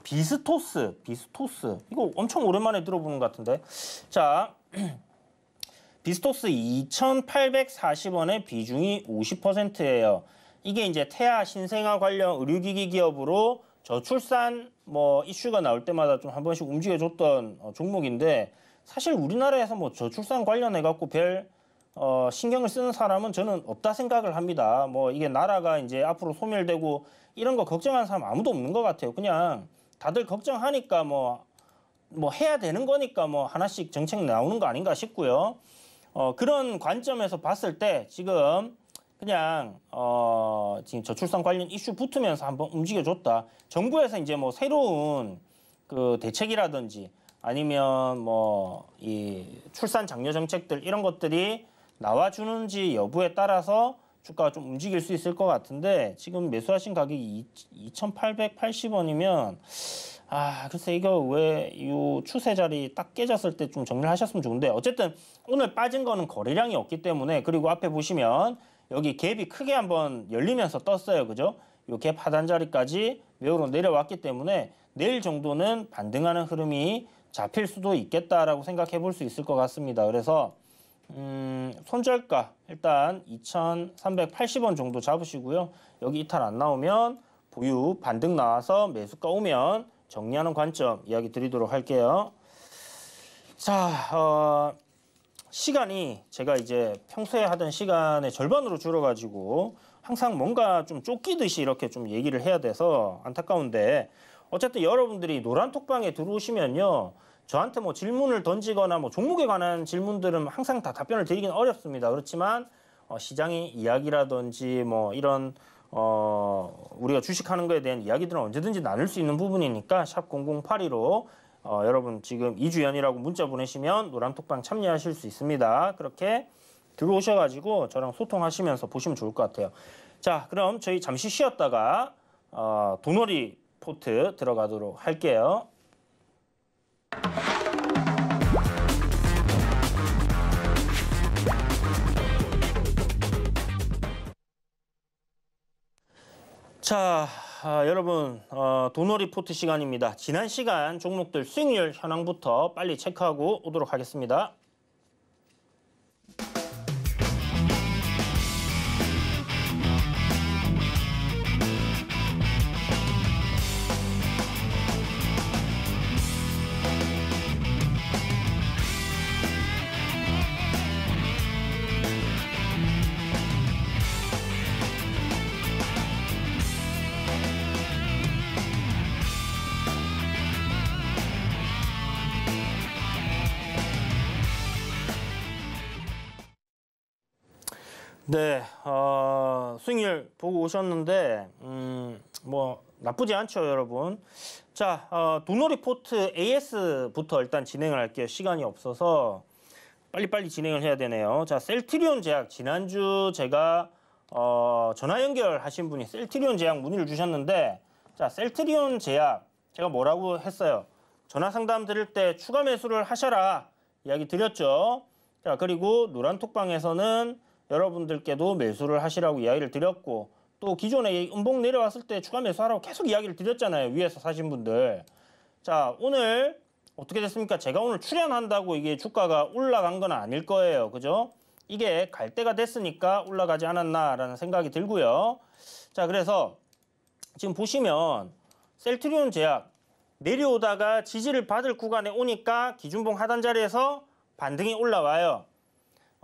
비스토스, 비스토스. 이거 엄청 오랜만에 들어보는 것 같은데. 자, *clears throat* 비스토스 2,840원의 비중이 50%예요. 이게 이제 태아 신생아 관련 의료기기 기업으로 저출산 뭐 이슈가 나올 때마다 좀 한 번씩 움직여줬던 어, 종목인데 사실 우리나라에서 뭐 저출산 관련해 갖고 별 어, 신경을 쓰는 사람은 저는 없다 생각을 합니다. 뭐 이게 나라가 이제 앞으로 소멸되고 이런 거 걱정하는 사람 아무도 없는 것 같아요. 그냥 다들 걱정하니까 뭐, 뭐 해야 되는 거니까 뭐 하나씩 정책 나오는 거 아닌가 싶고요. 어, 그런 관점에서 봤을 때 지금 그냥 어, 지금 저출산 관련 이슈 붙으면서 한번 움직여줬다. 정부에서 이제 뭐 새로운 그 대책이라든지 아니면 뭐 이 출산 장려 정책들 이런 것들이 나와주는지 여부에 따라서 주가가 좀 움직일 수 있을 것 같은데 지금 매수하신 가격이 2,880원이면 아 글쎄 이거 왜 이 추세 자리 딱 깨졌을 때 좀 정리를 하셨으면 좋은데 어쨌든 오늘 빠진 거는 거래량이 없기 때문에 그리고 앞에 보시면 여기 갭이 크게 한번 열리면서 떴어요 그죠? 이 갭 하단 자리까지 매우로 내려왔기 때문에 내일 정도는 반등하는 흐름이 잡힐 수도 있겠다라고 생각해 볼 수 있을 것 같습니다 그래서 음, 손절가 일단 2,380원 정도 잡으시고요. 여기 이탈 안 나오면 보유 반등 나와서 매수가 오면 정리하는 관점 이야기 드리도록 할게요. 자, 어, 시간이 제가 이제 평소에 하던 시간의 절반으로 줄어가지고 항상 뭔가 좀 쫓기듯이 이렇게 좀 얘기를 해야 돼서 안타까운데 어쨌든 여러분들이 노란 톡방에 들어오시면요. 저한테 뭐 질문을 던지거나 뭐 종목에 관한 질문들은 항상 다 답변을 드리긴 어렵습니다. 그렇지만 어, 시장의 이야기라든지 뭐 이런 어, 우리가 주식하는 거에 대한 이야기들은 언제든지 나눌 수 있는 부분이니까 샵 0082로 어, 여러분 지금 이주연이라고 문자 보내시면 노란톡방 참여하실 수 있습니다. 그렇게 들어오셔가지고 저랑 소통하시면서 보시면 좋을 것 같아요. 자 그럼 저희 잠시 쉬었다가 어, 도너리 포트 들어가도록 할게요. 자, 아, 여러분 어, 도너리 포트 시간입니다. 지난 시간 종목들 수익률 현황부터 빨리 체크하고 오도록 하겠습니다. 네, 어, 수익률 보고 오셨는데 음, 뭐 나쁘지 않죠, 여러분. 자, 어, 도노리포트 AS부터 일단 진행을 할게요. 시간이 없어서 빨리빨리 진행을 해야 되네요. 자, 셀트리온 제약 지난주 제가 어, 전화 연결하신 분이 셀트리온 제약 문의를 주셨는데 자, 셀트리온 제약 제가 뭐라고 했어요? 전화 상담 드릴 때 추가 매수를 하셔라 이야기 드렸죠. 자, 그리고 노란톡방에서는 여러분들께도 매수를 하시라고 이야기를 드렸고 또 기존에 음봉 내려왔을 때 추가 매수하라고 계속 이야기를 드렸잖아요. 위에서 사신 분들. 자 오늘 어떻게 됐습니까? 제가 오늘 출연한다고 이게 주가가 올라간 건 아닐 거예요. 그죠? 이게 갈 때가 됐으니까 올라가지 않았나라는 생각이 들고요. 자 그래서 지금 보시면 셀트리온 제약 내려오다가 지지를 받을 구간에 오니까 기준봉 하단 자리에서 반등이 올라와요.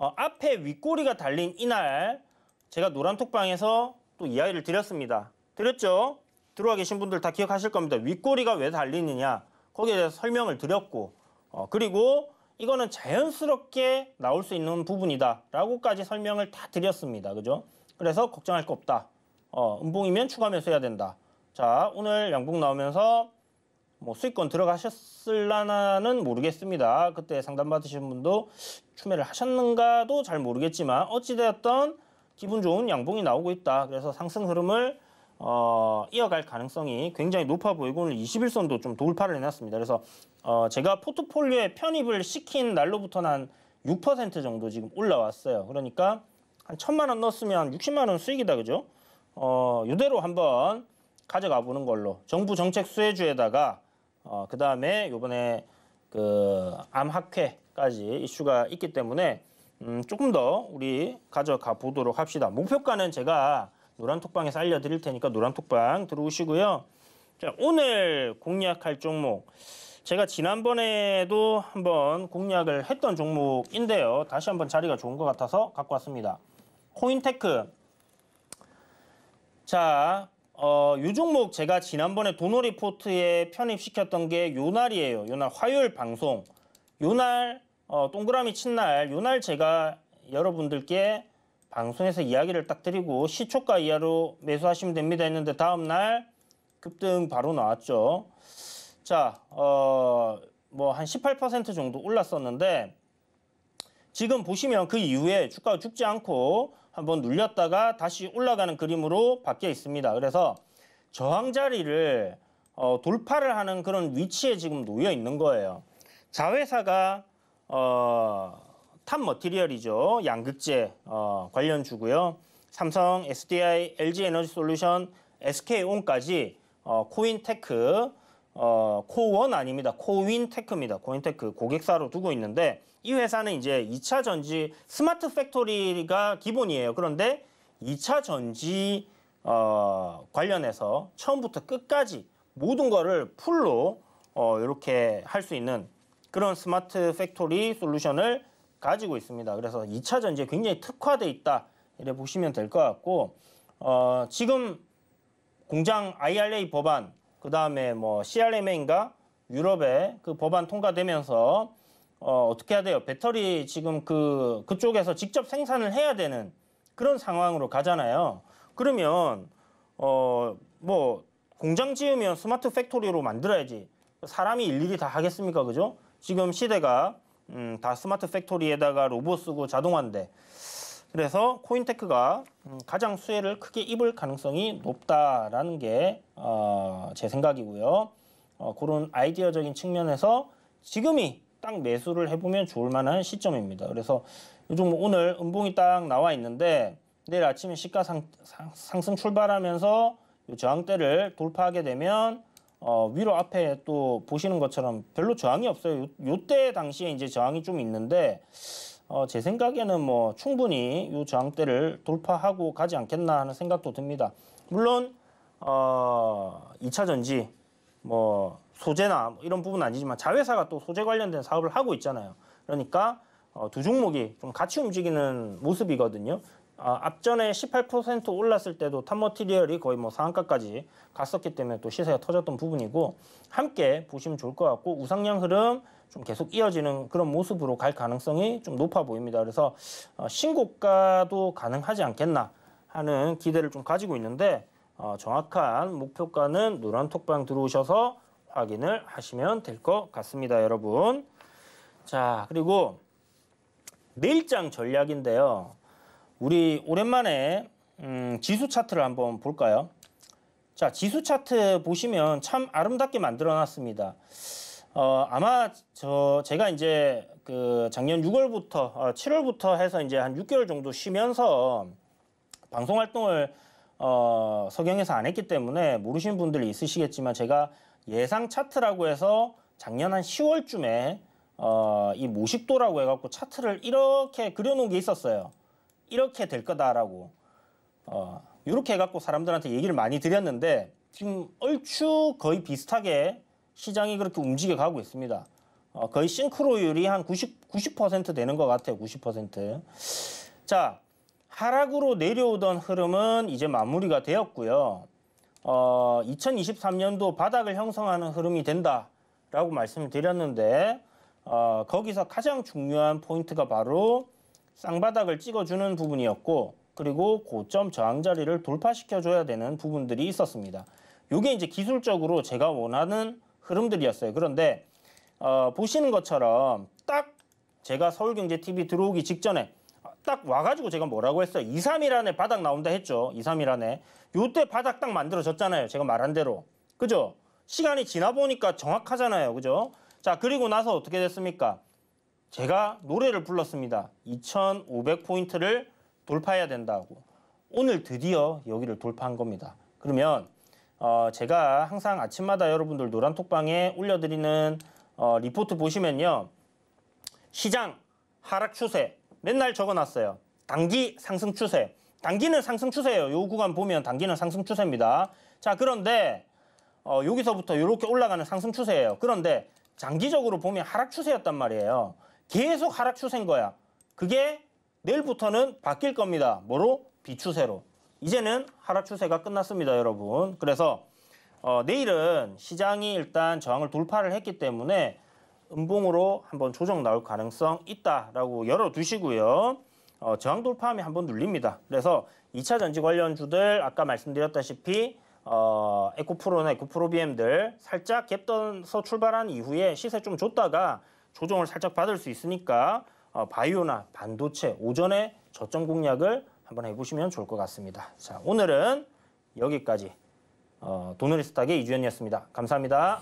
어, 앞에 윗꼬리가 달린 이날 제가 노란톡방에서 또 이야기를 드렸습니다. 드렸죠? 들어와 계신 분들 다 기억하실 겁니다. 윗꼬리가 왜 달리느냐 거기에 대해서 설명을 드렸고 어, 그리고 이거는 자연스럽게 나올 수 있는 부분이다 라고까지 설명을 다 드렸습니다. 그죠? 그래서 걱정할 거 없다. 어, 음봉이면 추가 매수해야 된다. 자 오늘 양봉 나오면서 뭐 수익권 들어가셨을라나는 모르겠습니다. 그때 상담받으신 분도 추매를 하셨는가도 잘 모르겠지만 어찌되었던 기분 좋은 양봉이 나오고 있다. 그래서 상승 흐름을 어, 이어갈 가능성이 굉장히 높아 보이고 오늘 21선도 좀 돌파를 해놨습니다. 그래서 어, 제가 포트폴리오에 편입을 시킨 날로부터는 한 6% 정도 지금 올라왔어요. 그러니까 한 천만 원 넣었으면 60만 원 수익이다 그죠? 어, 이대로 한번 가져가 보는 걸로 정부 정책 수혜주에다가 어, 그 다음에 요번에 그 암학회까지 이슈가 있기 때문에 음, 조금 더 우리 가져가 보도록 합시다. 목표가는 제가 노란톡방에서 알려드릴 테니까 노란톡방 들어오시고요. 자, 오늘 공략할 종목. 제가 지난번에도 한번 공략을 했던 종목인데요. 다시 한번 자리가 좋은 것 같아서 갖고 왔습니다. 코인테크. 자, 어, 요 종목 제가 지난번에 도노리포트에 편입시켰던 게 요날이에요. 요 날 화요일 방송. 요날 어, 동그라미 친 날, 요 날 제가 여러분들께 방송에서 이야기를 딱 드리고 시초가 이하로 매수하시면 됩니다 했는데 다음날 급등 바로 나왔죠. 자, 어, 뭐 한 18% 정도 올랐었는데 지금 보시면 그 이후에 주가가 죽지 않고 한번 눌렸다가 다시 올라가는 그림으로 바뀌어 있습니다. 그래서 저항 자리를 어, 돌파를 하는 그런 위치에 지금 놓여 있는 거예요. 자회사가 어, 탑 머티리얼이죠. 양극재 어, 관련 주고요. 삼성, SDI, LG 에너지 솔루션, SK온까지 어, 코인테크, 어, 코원 아닙니다. 코윈테크입니다. 코인테크 고객사로 두고 있는데 이 회사는 이제 2차 전지 스마트 팩토리가 기본이에요. 그런데 2차 전지 어, 관련해서 처음부터 끝까지 모든 거를 풀로 어, 이렇게 할 수 있는 그런 스마트 팩토리 솔루션을 가지고 있습니다. 그래서 2차 전지에 굉장히 특화돼 있다. 이래 보시면 될 것 같고 어, 지금 공장 IRA 법안 그 다음에 뭐 CRMA인가 유럽의 그 법안 통과되면서 어, 어떻게 해야 돼요? 배터리 지금 그 그쪽에서 직접 생산을 해야 되는 그런 상황으로 가잖아요. 그러면 어뭐 공장 지으면 스마트 팩토리로 만들어야지 사람이 일일이 다 하겠습니까, 그죠? 지금 시대가 음, 다 스마트 팩토리에다가 로봇 쓰고 자동화인데 그래서 코인테크가 음, 가장 수혜를 크게 입을 가능성이 높다라는 게제 어, 생각이고요. 어, 그런 아이디어적인 측면에서 지금이 딱 매수를 해보면 좋을 만한 시점입니다. 그래서 요즘 뭐 오늘 음봉이 딱 나와 있는데 내일 아침에 시가 상, 승 출발하면서 저항대를 돌파하게 되면 어, 위로 앞에 또 보시는 것처럼 별로 저항이 없어요. 요, 요 때 당시에 이제 저항이 좀 있는데 어, 제 생각에는 뭐 충분히 요 저항대를 돌파하고 가지 않겠나 하는 생각도 듭니다. 물론 어, 2차전지 뭐 소재나 뭐 이런 부분 은 아니지만 자회사가 또 소재 관련된 사업을 하고 있잖아요. 그러니까 어, 두 종목이 좀 같이 움직이는 모습이거든요. 아, 앞전에 18% 올랐을 때도 탑머티리얼이 거의 뭐 상한가까지 갔었기 때문에 또 시세가 터졌던 부분이고 함께 보시면 좋을 것 같고 우상향 흐름 좀 계속 이어지는 그런 모습으로 갈 가능성이 좀 높아 보입니다. 그래서 어, 신고가도 가능하지 않겠나 하는 기대를 좀 가지고 있는데 어, 정확한 목표가는 노란톡방 들어오셔서 확인을 하시면 될 것 같습니다, 여러분. 자, 그리고 내일장 전략인데요. 우리 오랜만에 음, 지수 차트를 한번 볼까요? 자, 지수 차트 보시면 참 아름답게 만들어 놨습니다. 어, 아마 저 제가 이제 그 작년 6월부터 어, 7월부터 해서 이제 한 6개월 정도 쉬면서 방송 활동을 어, 석영에서 안 했기 때문에 모르시는 분들이 있으시겠지만 제가 예상 차트라고 해서 작년 한 10월쯤에 어, 이 모십도라고 해갖고 차트를 이렇게 그려놓은 게 있었어요. 이렇게 될 거다라고 어, 이렇게 해갖고 사람들한테 얘기를 많이 드렸는데 지금 얼추 거의 비슷하게 시장이 그렇게 움직여 가고 있습니다. 어, 거의 싱크로율이 한 90, 90% 되는 것 같아요. 90%. 자, 하락으로 내려오던 흐름은 이제 마무리가 되었고요. 어, 2023년도 바닥을 형성하는 흐름이 된다라고 말씀을 드렸는데 어, 거기서 가장 중요한 포인트가 바로 쌍바닥을 찍어주는 부분이었고 그리고 고점 저항 자리를 돌파시켜줘야 되는 부분들이 있었습니다. 이게 이제 기술적으로 제가 원하는 흐름들이었어요. 그런데 어, 보시는 것처럼 딱 제가 서울경제TV 들어오기 직전에 딱 와가지고 제가 뭐라고 했어요? 2, 3일 안에 바닥 나온다 했죠. 2, 3일 안에. 요때 바닥 딱 만들어졌잖아요. 제가 말한 대로. 그죠? 시간이 지나 보니까 정확하잖아요. 그죠? 자, 그리고 나서 어떻게 됐습니까? 제가 노래를 불렀습니다. 2500포인트를 돌파해야 된다고. 오늘 드디어 여기를 돌파한 겁니다. 그러면 어, 제가 항상 아침마다 여러분들 노란톡방에 올려드리는 어, 리포트 보시면요. 시장 하락 추세 맨날 적어놨어요. 단기 상승 추세. 단기는 상승 추세예요. 요 구간 보면 단기는 상승 추세입니다. 자 그런데 어, 여기서부터 이렇게 올라가는 상승 추세예요. 그런데 장기적으로 보면 하락 추세였단 말이에요. 계속 하락 추세인 거야. 그게 내일부터는 바뀔 겁니다. 뭐로? 비추세로. 이제는 하락 추세가 끝났습니다, 여러분. 그래서 어, 내일은 시장이 일단 저항을 돌파를 했기 때문에 음봉으로 한번 조정 나올 가능성 있다라고 열어두시고요. 어, 저항 돌파함이 한번 눌립니다. 그래서 2차 전지 관련주들 아까 말씀드렸다시피 어, 에코프로나 에코프로비엠들 살짝 갭던서 출발한 이후에 시세 좀 줬다가 조정을 살짝 받을 수 있으니까 어, 바이오나 반도체 오전에 저점 공략을 한번 해보시면 좋을 것 같습니다. 자 오늘은 여기까지 어, 도너리스탁의 이주연이었습니다. 감사합니다.